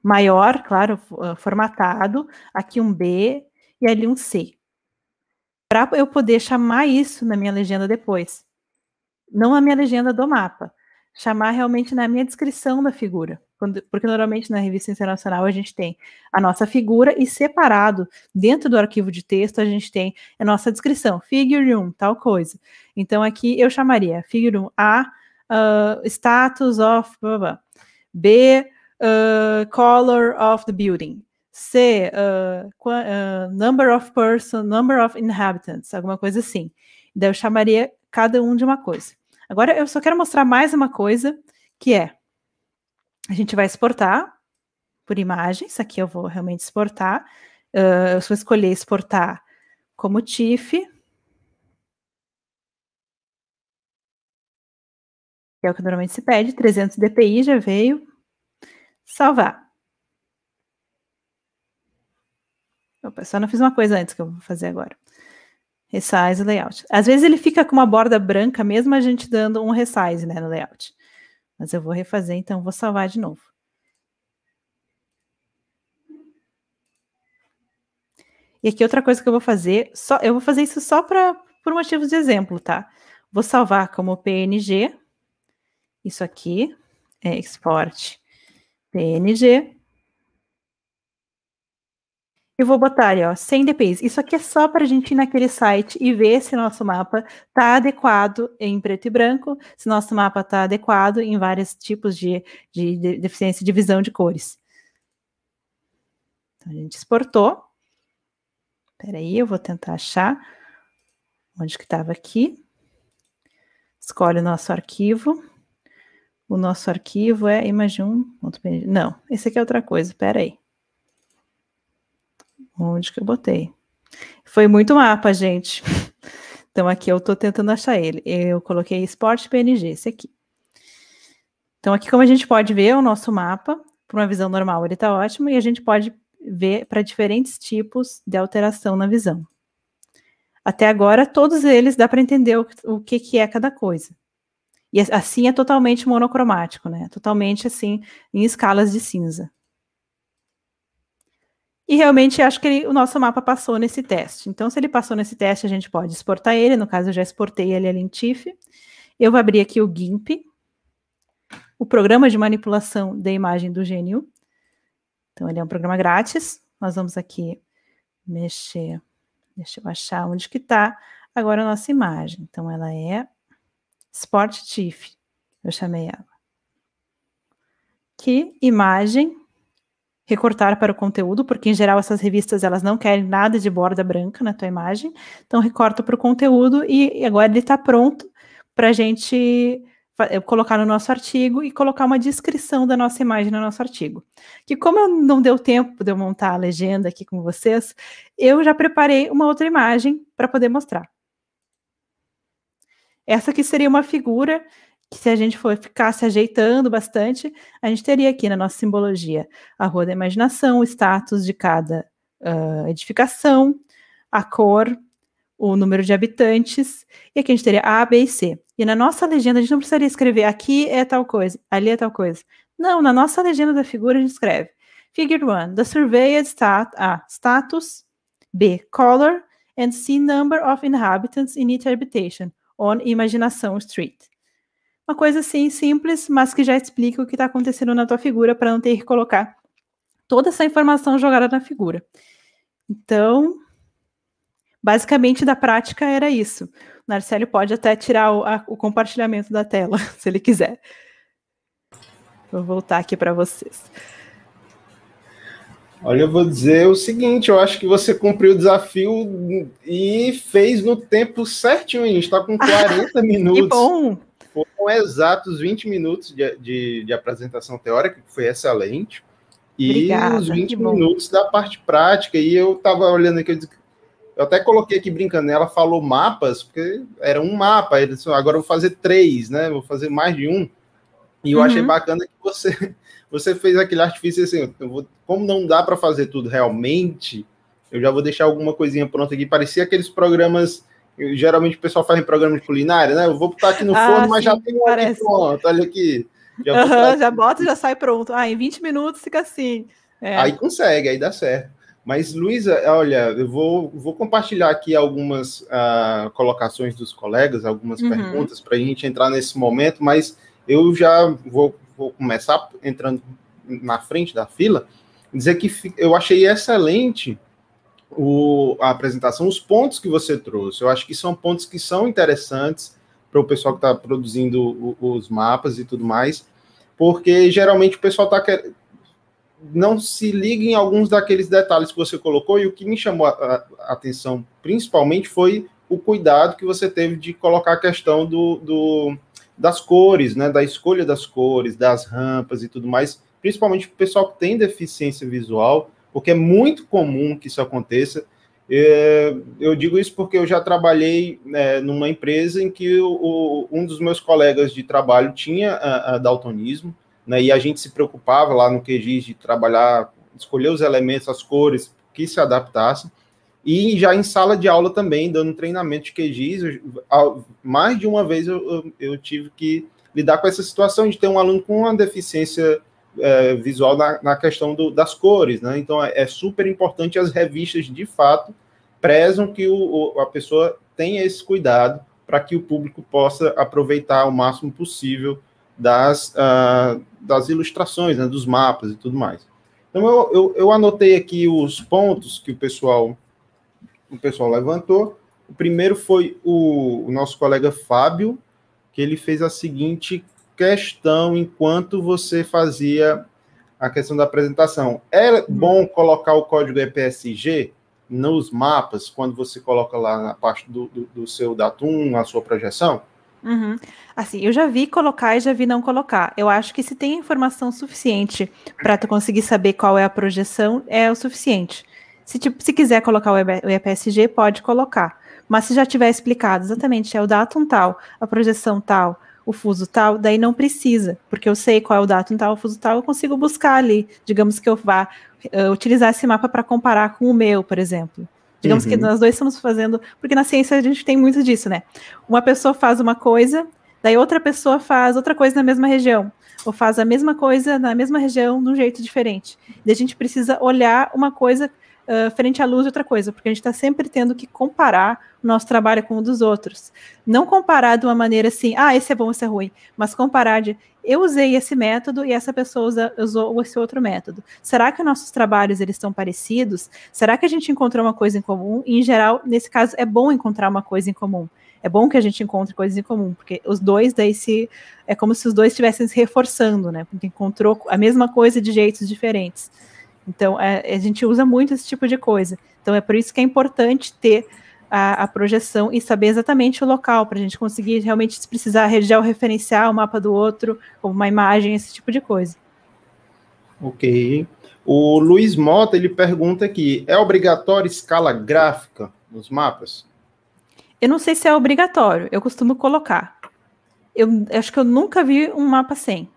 maior, claro, ah, formatado, aqui um B e ali um C. Para eu poder chamar isso na minha legenda depois. Não na minha legenda do mapa. Chamar realmente na minha descrição da figura. Quando, porque normalmente na revista internacional a gente tem a nossa figura e separado, dentro do arquivo de texto, a gente tem a nossa descrição, figure 1, tal coisa. Então aqui eu chamaria figure 1 A, uh, status of blá, blá, B, uh, color of the building. C, uh, number of person, number of inhabitants, alguma coisa assim. Daí eu chamaria cada um de uma coisa. Agora eu só quero mostrar mais uma coisa, que é a gente vai exportar por imagens, aqui eu vou realmente exportar, uh, eu vou escolher exportar como TIFF, que é o que normalmente se pede, 300 dpi já veio, salvar. Opa, só não fiz uma coisa antes que eu vou fazer agora. Resize layout. Às vezes ele fica com uma borda branca, mesmo a gente dando um resize né, no layout. Mas eu vou refazer, então vou salvar de novo. E aqui outra coisa que eu vou fazer, só, eu vou fazer isso só pra, por motivos de exemplo, tá? Vou salvar como PNG, isso aqui, é export PNG, eu vou botar ali, ó, 100 DPIs. Isso aqui é só para a gente ir naquele site e ver se nosso mapa está adequado em preto e branco, se nosso mapa está adequado em vários tipos de, de, de deficiência de visão de cores. Então, a gente exportou. Espera aí, eu vou tentar achar onde que estava aqui. Escolhe o nosso arquivo. O nosso arquivo é imagem 1.png. Não, esse aqui é outra coisa, espera aí. Onde que eu botei? Foi muito mapa, gente. Então aqui eu estou tentando achar ele. Eu coloquei esporte PNG, esse aqui. Então aqui como a gente pode ver é o nosso mapa, para uma visão normal ele está ótimo, e a gente pode ver para diferentes tipos de alteração na visão. Até agora, todos eles dá para entender o, o que, que é cada coisa. E assim é totalmente monocromático, né? Totalmente assim, em escalas de cinza. E realmente acho que ele, o nosso mapa passou nesse teste. Então, se ele passou nesse teste, a gente pode exportar ele. No caso, eu já exportei ele ali em TIFF. Eu vou abrir aqui o GIMP, o programa de manipulação da imagem do GNU. Então, ele é um programa grátis. Nós vamos aqui mexer. Deixa eu achar onde que está agora a nossa imagem. Então, ela é Sport TIFF. Eu chamei ela. Que imagem recortar para o conteúdo, porque em geral essas revistas elas não querem nada de borda branca na tua imagem, então recorta para o conteúdo e agora ele está pronto para a gente eh, colocar no nosso artigo e colocar uma descrição da nossa imagem no nosso artigo. Que como eu não deu tempo de eu montar a legenda aqui com vocês, eu já preparei uma outra imagem para poder mostrar. Essa aqui seria uma figura que se a gente for ficar se ajeitando bastante, a gente teria aqui na nossa simbologia a rua da imaginação, o status de cada uh, edificação, a cor, o número de habitantes, e aqui a gente teria A, B e C. E na nossa legenda a gente não precisaria escrever aqui é tal coisa, ali é tal coisa. Não, na nossa legenda da figura a gente escreve Figure 1, the surveyed stat A, ah, status, B, color, and C, number of inhabitants in each habitation on Imaginação Street. Uma coisa assim simples, mas que já explica o que está acontecendo na tua figura para não ter que colocar toda essa informação jogada na figura. Então, basicamente da prática era isso. O Narcélio pode até tirar o, a, o compartilhamento da tela, se ele quiser. Vou voltar aqui para vocês. Olha, eu vou dizer o seguinte: eu acho que você cumpriu o desafio e fez no tempo certinho. A gente está com 40 minutos. Que bom! Foram exatos 20 minutos de, de, de apresentação teórica, que foi excelente, e Obrigada, os 20 minutos da parte prática. E eu estava olhando aqui, eu, disse, eu, até coloquei aqui brincando, ela falou mapas, porque era um mapa, ele disse, agora eu vou fazer três, né? Vou fazer mais de um. E eu uhum. achei bacana que você, você fez aquele artifício assim, vou, como não dá para fazer tudo realmente, eu já vou deixar alguma coisinha pronta aqui. Parecia aqueles programas eu, geralmente o pessoal faz em programa de culinária, né? Eu vou botar aqui no ah, forno, mas já tem um aqui pronto, olha aqui. Já, uhum, já bota, já sai pronto. Ah, em 20 minutos fica assim. É. Aí consegue, aí dá certo. Mas, Luísa, olha, eu vou, vou compartilhar aqui algumas uh, colocações dos colegas, algumas uhum. perguntas para a gente entrar nesse momento, mas eu já vou, vou começar entrando na frente da fila, dizer que eu achei excelente o, a apresentação, os pontos que você trouxe. Eu acho que são pontos que são interessantes para o pessoal que está produzindo o, os mapas e tudo mais, porque geralmente o pessoal está querendo. Não se liga em alguns daqueles detalhes que você colocou, e o que me chamou a, atenção principalmente foi o cuidado que você teve de colocar a questão do, do, das cores, né, da escolha das cores, das rampas e tudo mais, principalmente para o pessoal que tem deficiência visual, porque é muito comum que isso aconteça. É, eu digo isso porque eu já trabalhei né, numa empresa em que um dos meus colegas de trabalho tinha daltonismo, né, e a gente se preocupava lá no QGIS de trabalhar, escolher os elementos, as cores que se adaptassem, e já em sala de aula também, dando treinamento de QGIS, mais de uma vez eu, eu tive que lidar com essa situação de ter um aluno com uma deficiência é, visual na, na questão do, das cores, né? Então é, é, super importante as revistas de fato prezam que o, o a pessoa tenha esse cuidado para que o público possa aproveitar o máximo possível das, uh, das ilustrações, né, dos mapas e tudo mais. Então eu, eu, eu, anotei aqui os pontos que o pessoal o pessoal levantou. O primeiro foi o, o nosso colega Fábio que ele fez a seguinte questão enquanto você fazia a questão da apresentação. É bom colocar o código EPSG nos mapas, quando você coloca lá na parte do, do, do seu datum, a sua projeção? Uhum. Assim, eu já vi colocar e já vi não colocar. Eu acho que se tem informação suficiente para tu conseguir saber qual é a projeção, é o suficiente. Se, tipo, se quiser colocar o EPSG, pode colocar. Mas se já tiver explicado exatamente, é o datum tal, a projeção tal, o fuso tal, daí não precisa, porque eu sei qual é o datum tal, o fuso tal, eu consigo buscar ali. Digamos que eu vá uh, utilizar esse mapa para comparar com o meu, por exemplo. Digamos uhum. que nós dois estamos fazendo, porque na ciência a gente tem muito disso, né? Uma pessoa faz uma coisa, daí outra pessoa faz outra coisa na mesma região, ou faz a mesma coisa na mesma região de um jeito diferente. Daí a gente precisa olhar uma coisa uh, frente à luz outra coisa, porque a gente está sempre tendo que comparar o nosso trabalho com o dos outros. Não comparar de uma maneira assim, ah, esse é bom, esse é ruim, mas comparar de eu usei esse método e essa pessoa usa, usou esse outro método. Será que nossos trabalhos eles estão parecidos? Será que a gente encontrou uma coisa em comum? E, em geral, nesse caso, é bom encontrar uma coisa em comum. É bom que a gente encontre coisas em comum, porque os dois daí se é como se os dois estivessem se reforçando, né? Porque encontrou a mesma coisa de jeitos diferentes. Então, é, a gente usa muito esse tipo de coisa. Então, é por isso que é importante ter a, a projeção e saber exatamente o local, para a gente conseguir realmente, se precisar, regiar o referencial, o mapa do outro, ou uma imagem, esse tipo de coisa. Ok. O Luiz Mota, ele pergunta aqui, é obrigatório escala gráfica nos mapas? Eu não sei se é obrigatório, eu costumo colocar. Eu acho que eu nunca vi um mapa sem.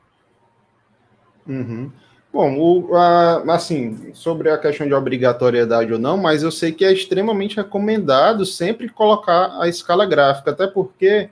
Uhum. Bom, o, a, assim, sobre a questão de obrigatoriedade ou não, mas eu sei que é extremamente recomendado sempre colocar a escala gráfica, até porque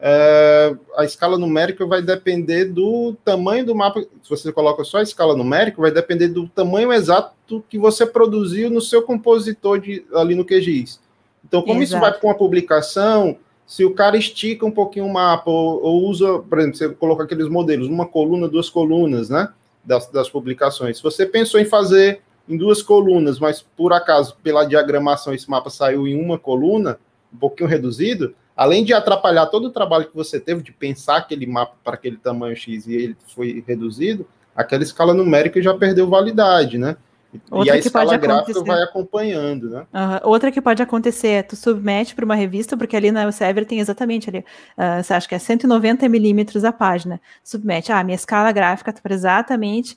é, a escala numérica vai depender do tamanho do mapa. Se você coloca só a escala numérica, vai depender do tamanho exato que você produziu no seu compositor de, ali no QGIS. Então, como Exato. isso vai para uma publicação, se o cara estica um pouquinho o mapa, ou, ou, usa, por exemplo, você coloca aqueles modelos, uma coluna, duas colunas, né? das, das publicações. Se você pensou em fazer em duas colunas, mas por acaso, pela diagramação, esse mapa saiu em uma coluna, um pouquinho reduzido, além de atrapalhar todo o trabalho que você teve de pensar aquele mapa para aquele tamanho X e ele foi reduzido, aquela escala numérica já perdeu validade, né? Outra e a que escala gráfica vai acompanhando, né? Uhum. Outra que pode acontecer é tu submete para uma revista, porque ali na Elsevier tem exatamente ali, uh, você acha que é 190 milímetros a página. Submete, ah, minha escala gráfica tá para exatamente.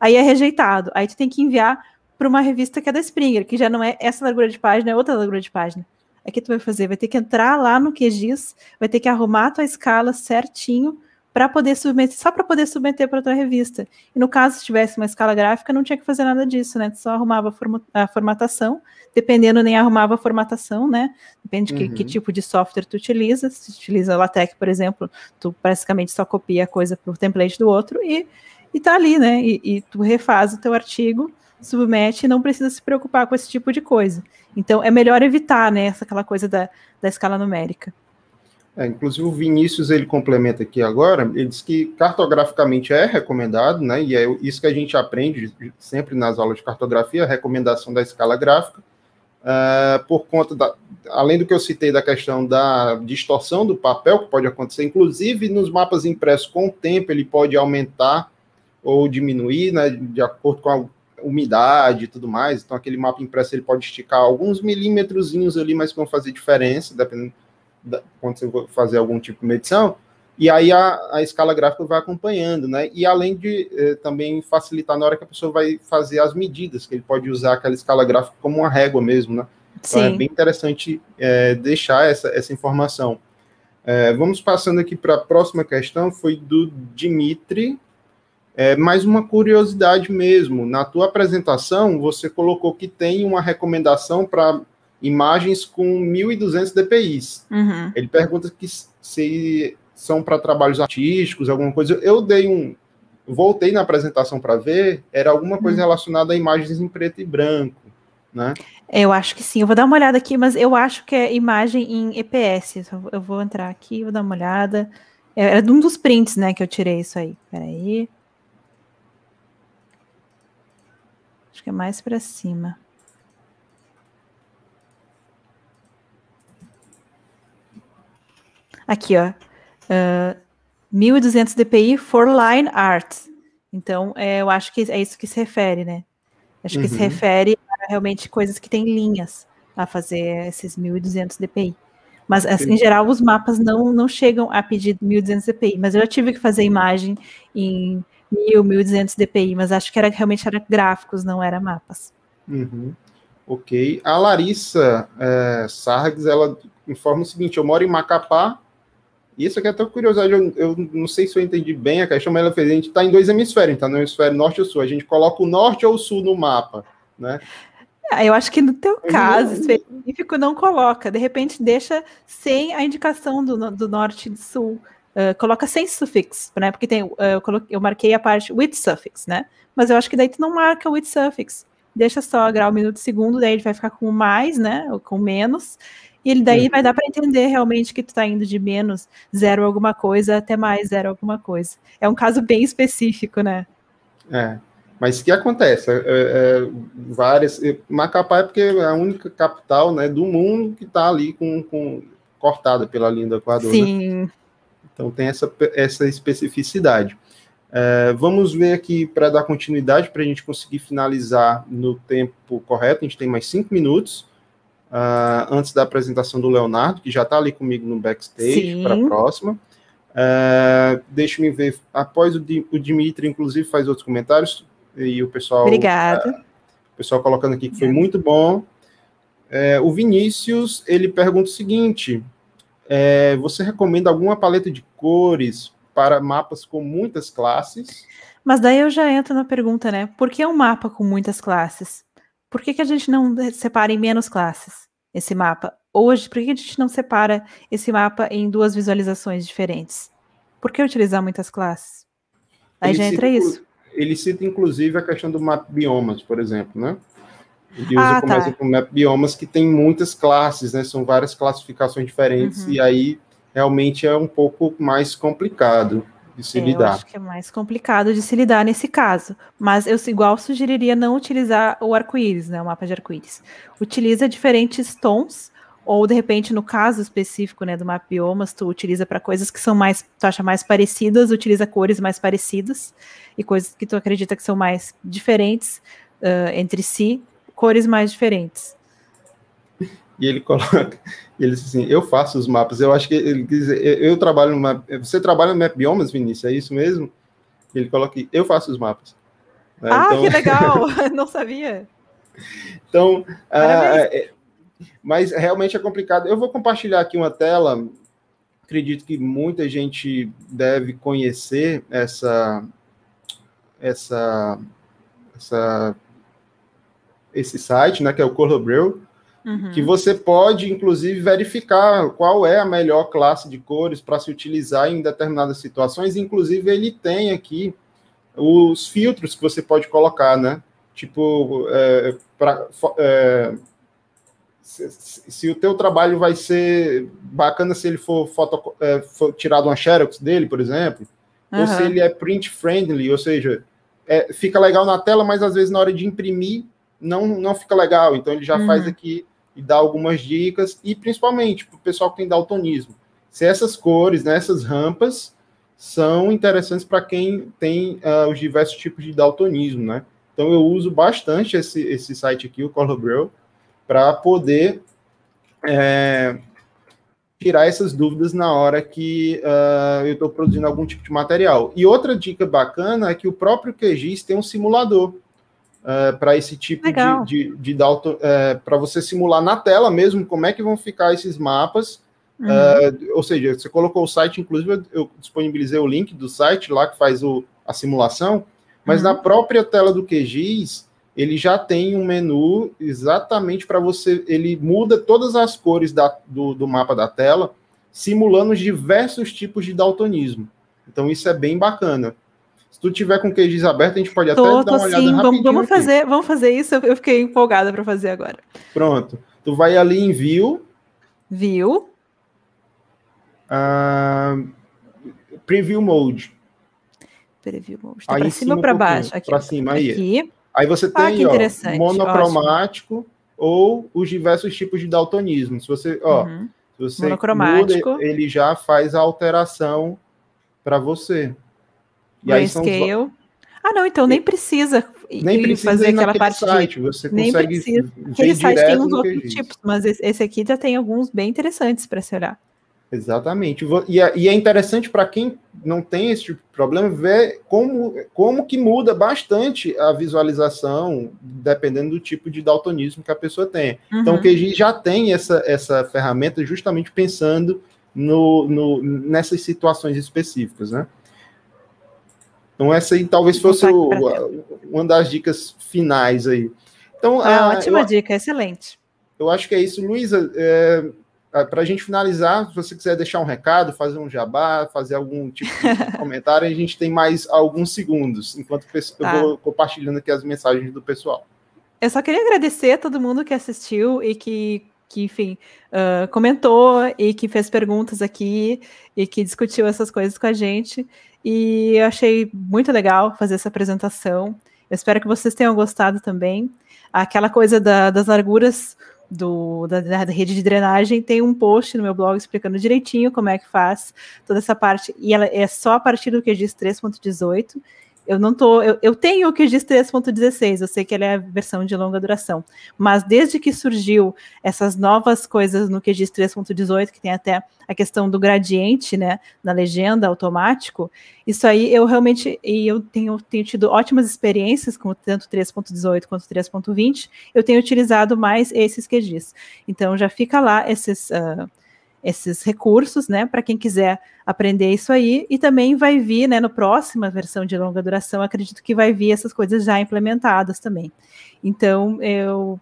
Aí é rejeitado. Aí tu tem que enviar para uma revista que é da Springer, que já não é essa largura de página, é outra largura de página. Aí o que tu vai fazer? Vai ter que entrar lá no QGIS, vai ter que arrumar a tua escala certinho para poder submeter, só para poder submeter para outra revista. E no caso, se tivesse uma escala gráfica, não tinha que fazer nada disso, né? Só arrumava a formatação, dependendo, nem arrumava a formatação, né? Depende de uhum. que, que, uhum. tipo de software tu utiliza. Se tu utiliza LaTeX, por exemplo, tu basicamente só copia a coisa para o template do outro e, e tá ali, né? E, e tu refaz o teu artigo, submete e não precisa se preocupar com esse tipo de coisa. Então, é melhor evitar, né, essa, aquela coisa da, da escala numérica. É, inclusive o Vinícius ele complementa aqui agora, ele diz que cartograficamente é recomendado, né? E é isso que a gente aprende sempre nas aulas de cartografia, a recomendação da escala gráfica, uh, por conta da, além do que eu citei da questão da distorção do papel que pode acontecer, inclusive nos mapas impressos com o tempo ele pode aumentar ou diminuir, né? De acordo com a umidade e tudo mais. Então aquele mapa impresso ele pode esticar alguns milímetrozinhos ali, mas vão fazer diferença dependendo quando você fazer algum tipo de medição, e aí a, a, escala gráfica vai acompanhando, né? E além de eh, também facilitar na hora que a pessoa vai fazer as medidas, que ele pode usar aquela escala gráfica como uma régua mesmo, né? Sim. Então é bem interessante eh, deixar essa, essa informação. Eh, vamos passando aqui para a próxima questão, foi do Dimitri. É, mais uma curiosidade mesmo, na tua apresentação você colocou que tem uma recomendação para imagens com 1.200 dpi's. Uhum. Ele pergunta que se são para trabalhos artísticos, alguma coisa. Eu dei um. Voltei na apresentação para ver, era alguma coisa uhum. relacionada a imagens em preto e branco, né? Eu acho que sim. Eu vou dar uma olhada aqui, mas eu acho que é imagem em EPS. Eu vou entrar aqui, vou dar uma olhada. É, era de um dos prints, né, que eu tirei isso aí. Peraí. Acho que é mais para cima. Aqui, ó. Uh, 1200 dpi for line art. Então, é, eu acho que é isso que se refere, né? Acho uhum. que se uhum. refere a realmente coisas que têm linhas a fazer esses 1200 dpi. Mas, assim, em geral, os mapas não, não chegam a pedir 1200 dpi. Mas eu já tive que fazer imagem em 1000, 1200 dpi. Mas acho que era realmente era gráficos, não era mapas. Uhum. Ok. A Larissa é, ela informa o seguinte: eu moro em Macapá isso que é até curiosidade, eu, eu, não sei se eu entendi bem a questão, mas ela fez, a gente está em dois hemisférios, está no hemisfério norte ou sul. A gente coloca o norte ou o sul no mapa, né? É, eu acho que no teu caso específico não coloca, de repente deixa sem a indicação do, do norte e do sul, uh, coloca sem sufixo, né? Porque tem, uh, eu, coloquei, eu marquei a parte with suffix, né? Mas eu acho que daí tu não marca with suffix, deixa só grau, minuto, segundo, daí ele vai ficar com mais, né? Ou com menos, e ele daí é. vai dar para entender realmente que tu está indo de menos zero alguma coisa até mais zero alguma coisa. É um caso bem específico, né? É. Mas o que acontece? É, é, é várias. Macapá é porque é a única capital né, do mundo que está ali com, com, cortada pela linha do Equador. Né? Sim. Né? Então tem essa, essa especificidade. É, vamos ver aqui para dar continuidade, para a gente conseguir finalizar no tempo correto. A gente tem mais cinco minutos uh, antes da apresentação do Leonardo, que já está ali comigo no backstage para a próxima. Uh, é, Deixe-me ver, após o, o Dimitri, inclusive, faz outros comentários, e o pessoal. Obrigada. Uh, o pessoal colocando aqui que foi muito bom. Uh, o Vinícius, ele pergunta o seguinte: você recomenda alguma paleta de cores para mapas com muitas classes? Mas daí eu já entro na pergunta, né? Por que um mapa com muitas classes? por que, que a gente não separa em menos classes esse mapa? Hoje, por que a gente não separa esse mapa em duas visualizações diferentes? Por que utilizar muitas classes? Aí ele já entra cita, isso. Ele cita, inclusive, a questão do map biomas, por exemplo, né? Ele usa ah, como tá. exemplo o map biomas, que tem muitas classes, né? São várias classificações diferentes, uhum. e aí realmente é um pouco mais complicado de se é, lidar. Eu acho que é mais complicado de se lidar nesse caso. Mas eu igual sugeriria não utilizar o arco-íris, né? O mapa de arco-íris. Utiliza diferentes tons, ou de repente, no caso específico né, do mapa biomas, tu utiliza para coisas que são mais, tu acha mais parecidas, utiliza cores mais parecidas, e coisas que tu acredita que são mais diferentes uh, entre si, cores mais diferentes e ele coloca, ele diz assim, eu faço os mapas, eu acho que ele diz, eu trabalho no map, você trabalha no Map Biomas, Vinícius, é isso mesmo? Ele coloca, aqui, eu faço os mapas. Né, ah, então... que legal, não sabia. Então, ah, é, mas realmente é complicado. Eu vou compartilhar aqui uma tela, acredito que muita gente deve conhecer essa, essa, essa esse site, né, que é o Color Uhum. Que você pode, inclusive, verificar qual é a melhor classe de cores para se utilizar em determinadas situações. Inclusive, ele tem aqui os filtros que você pode colocar, né? Tipo, é, pra, é, se, se, o teu trabalho vai ser bacana se ele for, foto, é, for tirado uma xerox dele, por exemplo, uhum. ou se ele é print friendly, ou seja, é, fica legal na tela, mas às vezes na hora de imprimir não, não fica legal. Então ele já uhum. faz aqui e dar algumas dicas, e principalmente para o pessoal que tem daltonismo, se essas cores, né, essas rampas, são interessantes para quem tem uh, os diversos tipos de daltonismo, né? Então eu uso bastante esse, esse site aqui, o Colorbrail, para poder é, tirar essas dúvidas na hora que uh, eu estou produzindo algum tipo de material. E outra dica bacana é que o próprio QGIS tem um simulador. É, para esse tipo Legal. de, de, de Dalton, é, para você simular na tela mesmo como é que vão ficar esses mapas. É, uhum. ou seja, você colocou o site, inclusive eu disponibilizei o link do site lá que faz o, a simulação, mas uhum. na própria tela do QGIS ele já tem um menu exatamente para você. Ele muda todas as cores da, do, do, mapa da tela, simulando os diversos tipos de daltonismo. Então, isso é bem bacana. Se tu tiver com queijo aberto, a gente pode até tô, dar uma olhada rapidinho. Vamos fazer, vamos fazer isso. Eu fiquei empolgada para fazer agora. Pronto. Tu vai ali em View. View. Uh, preview Mode. Preview Mode. Tá para cima ou para um baixo? Aqui. Para cima, aí. É. Aqui. Aí você ah, tem, ah, ó, monocromático ótimo. ou os diversos tipos de daltonismo. Se você, ó, uhum. se você monocromático. Muda, ele já faz a alteração para você. E aí são Os... Ah, não, então nem precisa, nem precisa fazer aquela parte site, de... você nem precisa. Aquele site tem uns outros tipos, mas esse aqui já tem alguns bem interessantes para se olhar. Exatamente. E é, interessante para quem não tem esse tipo de problema ver como, como que muda bastante a visualização, dependendo do tipo de daltonismo que a pessoa tem. Uhum. Então, o QGIS uhum. já tem essa, essa ferramenta justamente pensando no, no, nessas situações específicas, né? Então, essa aí talvez fosse o, uma das dicas finais aí. Então, é ah, a, ah, ótima eu, dica, excelente. Eu acho que é isso, Luísa. É, ah, para a gente finalizar, se você quiser deixar um recado, fazer um jabá, fazer algum tipo de comentário, a gente tem mais alguns segundos, enquanto tá. eu vou compartilhando aqui as mensagens do pessoal. Eu só queria agradecer a todo mundo que assistiu e que que enfim, uh, comentou e que fez perguntas aqui e que discutiu essas coisas com a gente. E eu achei muito legal fazer essa apresentação. Eu espero que vocês tenham gostado também. Aquela coisa da, das larguras do, da, da, rede de drenagem, tem um post no meu blog explicando direitinho como é que faz toda essa parte, e ela é só a partir do que diz 3.18, eu não tô. Eu, eu tenho o QGIS 3.16, eu sei que ele é a versão de longa duração. Mas desde que surgiu essas novas coisas no QGIS 3.18, que tem até a questão do gradiente, né? Na legenda automático, isso aí eu realmente. E eu tenho, tenho tido ótimas experiências com tanto 3.18 quanto 3.20. Eu tenho utilizado mais esses QGIS. Então já fica lá esses. Uh, esses recursos, né, para quem quiser aprender isso aí, e também vai vir, né, no próxima versão de longa duração, acredito que vai vir essas coisas já implementadas também. Então, eu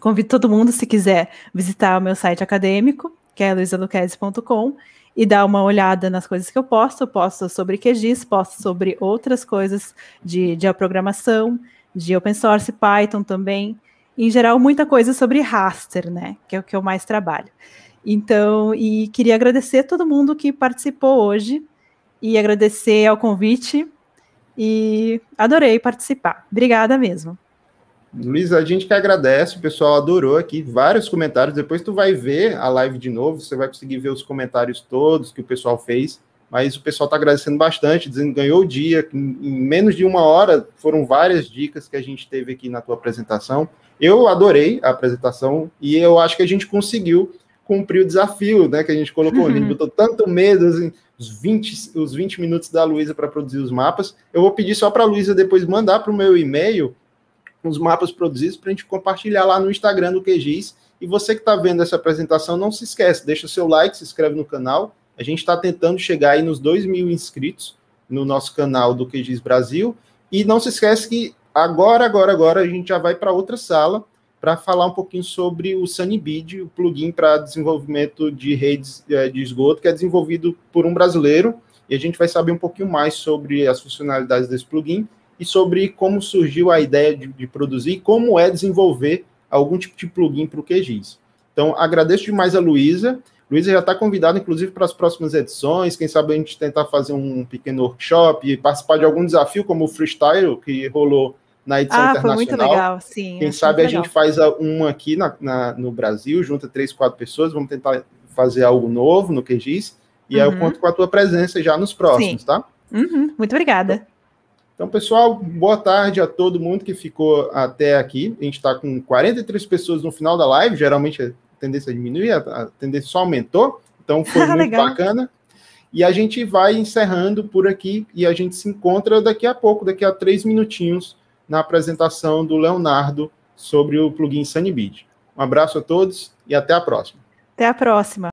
convido todo mundo, se quiser, visitar o meu site acadêmico, que é luisaluquezzi.com, e dar uma olhada nas coisas que eu posto. Eu posto sobre QGIS, posto sobre outras coisas de, de programação, de open source, Python também. Em geral, muita coisa sobre raster, né, que é o que eu mais trabalho. Então, e queria agradecer a todo mundo que participou hoje e agradecer ao convite e adorei participar. Obrigada mesmo. Luiz, a gente que agradece, o pessoal adorou aqui, vários comentários. Depois tu vai ver a live de novo, você vai conseguir ver os comentários todos que o pessoal fez. Mas o pessoal está agradecendo bastante, dizendo que ganhou o dia. Em menos de uma hora foram várias dicas que a gente teve aqui na tua apresentação. Eu adorei a apresentação e eu acho que a gente conseguiu cumpriu o desafio, né? Que a gente colocou, uhum. a gente uhum. botou tanto medo, assim, os 20, os 20 minutos da Luísa para produzir os mapas. Eu vou pedir só para a Luísa depois mandar para o meu e-mail os mapas produzidos para a gente compartilhar lá no Instagram do QGIS. E você que está vendo essa apresentação, não se esquece, deixa seu like, se inscreve no canal. A gente está tentando chegar aí nos 2 mil inscritos no nosso canal do QGIS Brasil. E não se esquece que agora, agora, agora a gente já vai para outra sala para falar um pouquinho sobre o SunnyBid, o plugin para desenvolvimento de redes é, de esgoto, que é desenvolvido por um brasileiro, e a gente vai saber um pouquinho mais sobre as funcionalidades desse plugin e sobre como surgiu a ideia de, de produzir e como é desenvolver algum tipo de plugin para o QGIS. Então, agradeço demais a Luísa. Luísa já está convidada, inclusive, para as próximas edições. Quem sabe a gente tentar fazer um pequeno workshop e participar de algum desafio, como o freestyle que rolou na edição ah, internacional. Foi muito legal, sim. Quem sabe a legal. gente faz uma aqui na, na, no Brasil, junta três, quatro pessoas, vamos tentar fazer algo novo no que diz. E uhum. aí eu uhum. conto com a tua presença já nos próximos, sim. tá? Uhum, muito obrigada. Então, então, pessoal, boa tarde a todo mundo que ficou até aqui. A gente está com 43 pessoas no final da live. Geralmente a tendência diminui, a tendência só aumentou. Então, foi ah, muito bacana. E a gente vai encerrando por aqui e a gente se encontra daqui a pouco, daqui a três minutinhos, na apresentação do Leonardo sobre o plugin Sunbeat. Um abraço a todos e até a próxima. Até a próxima.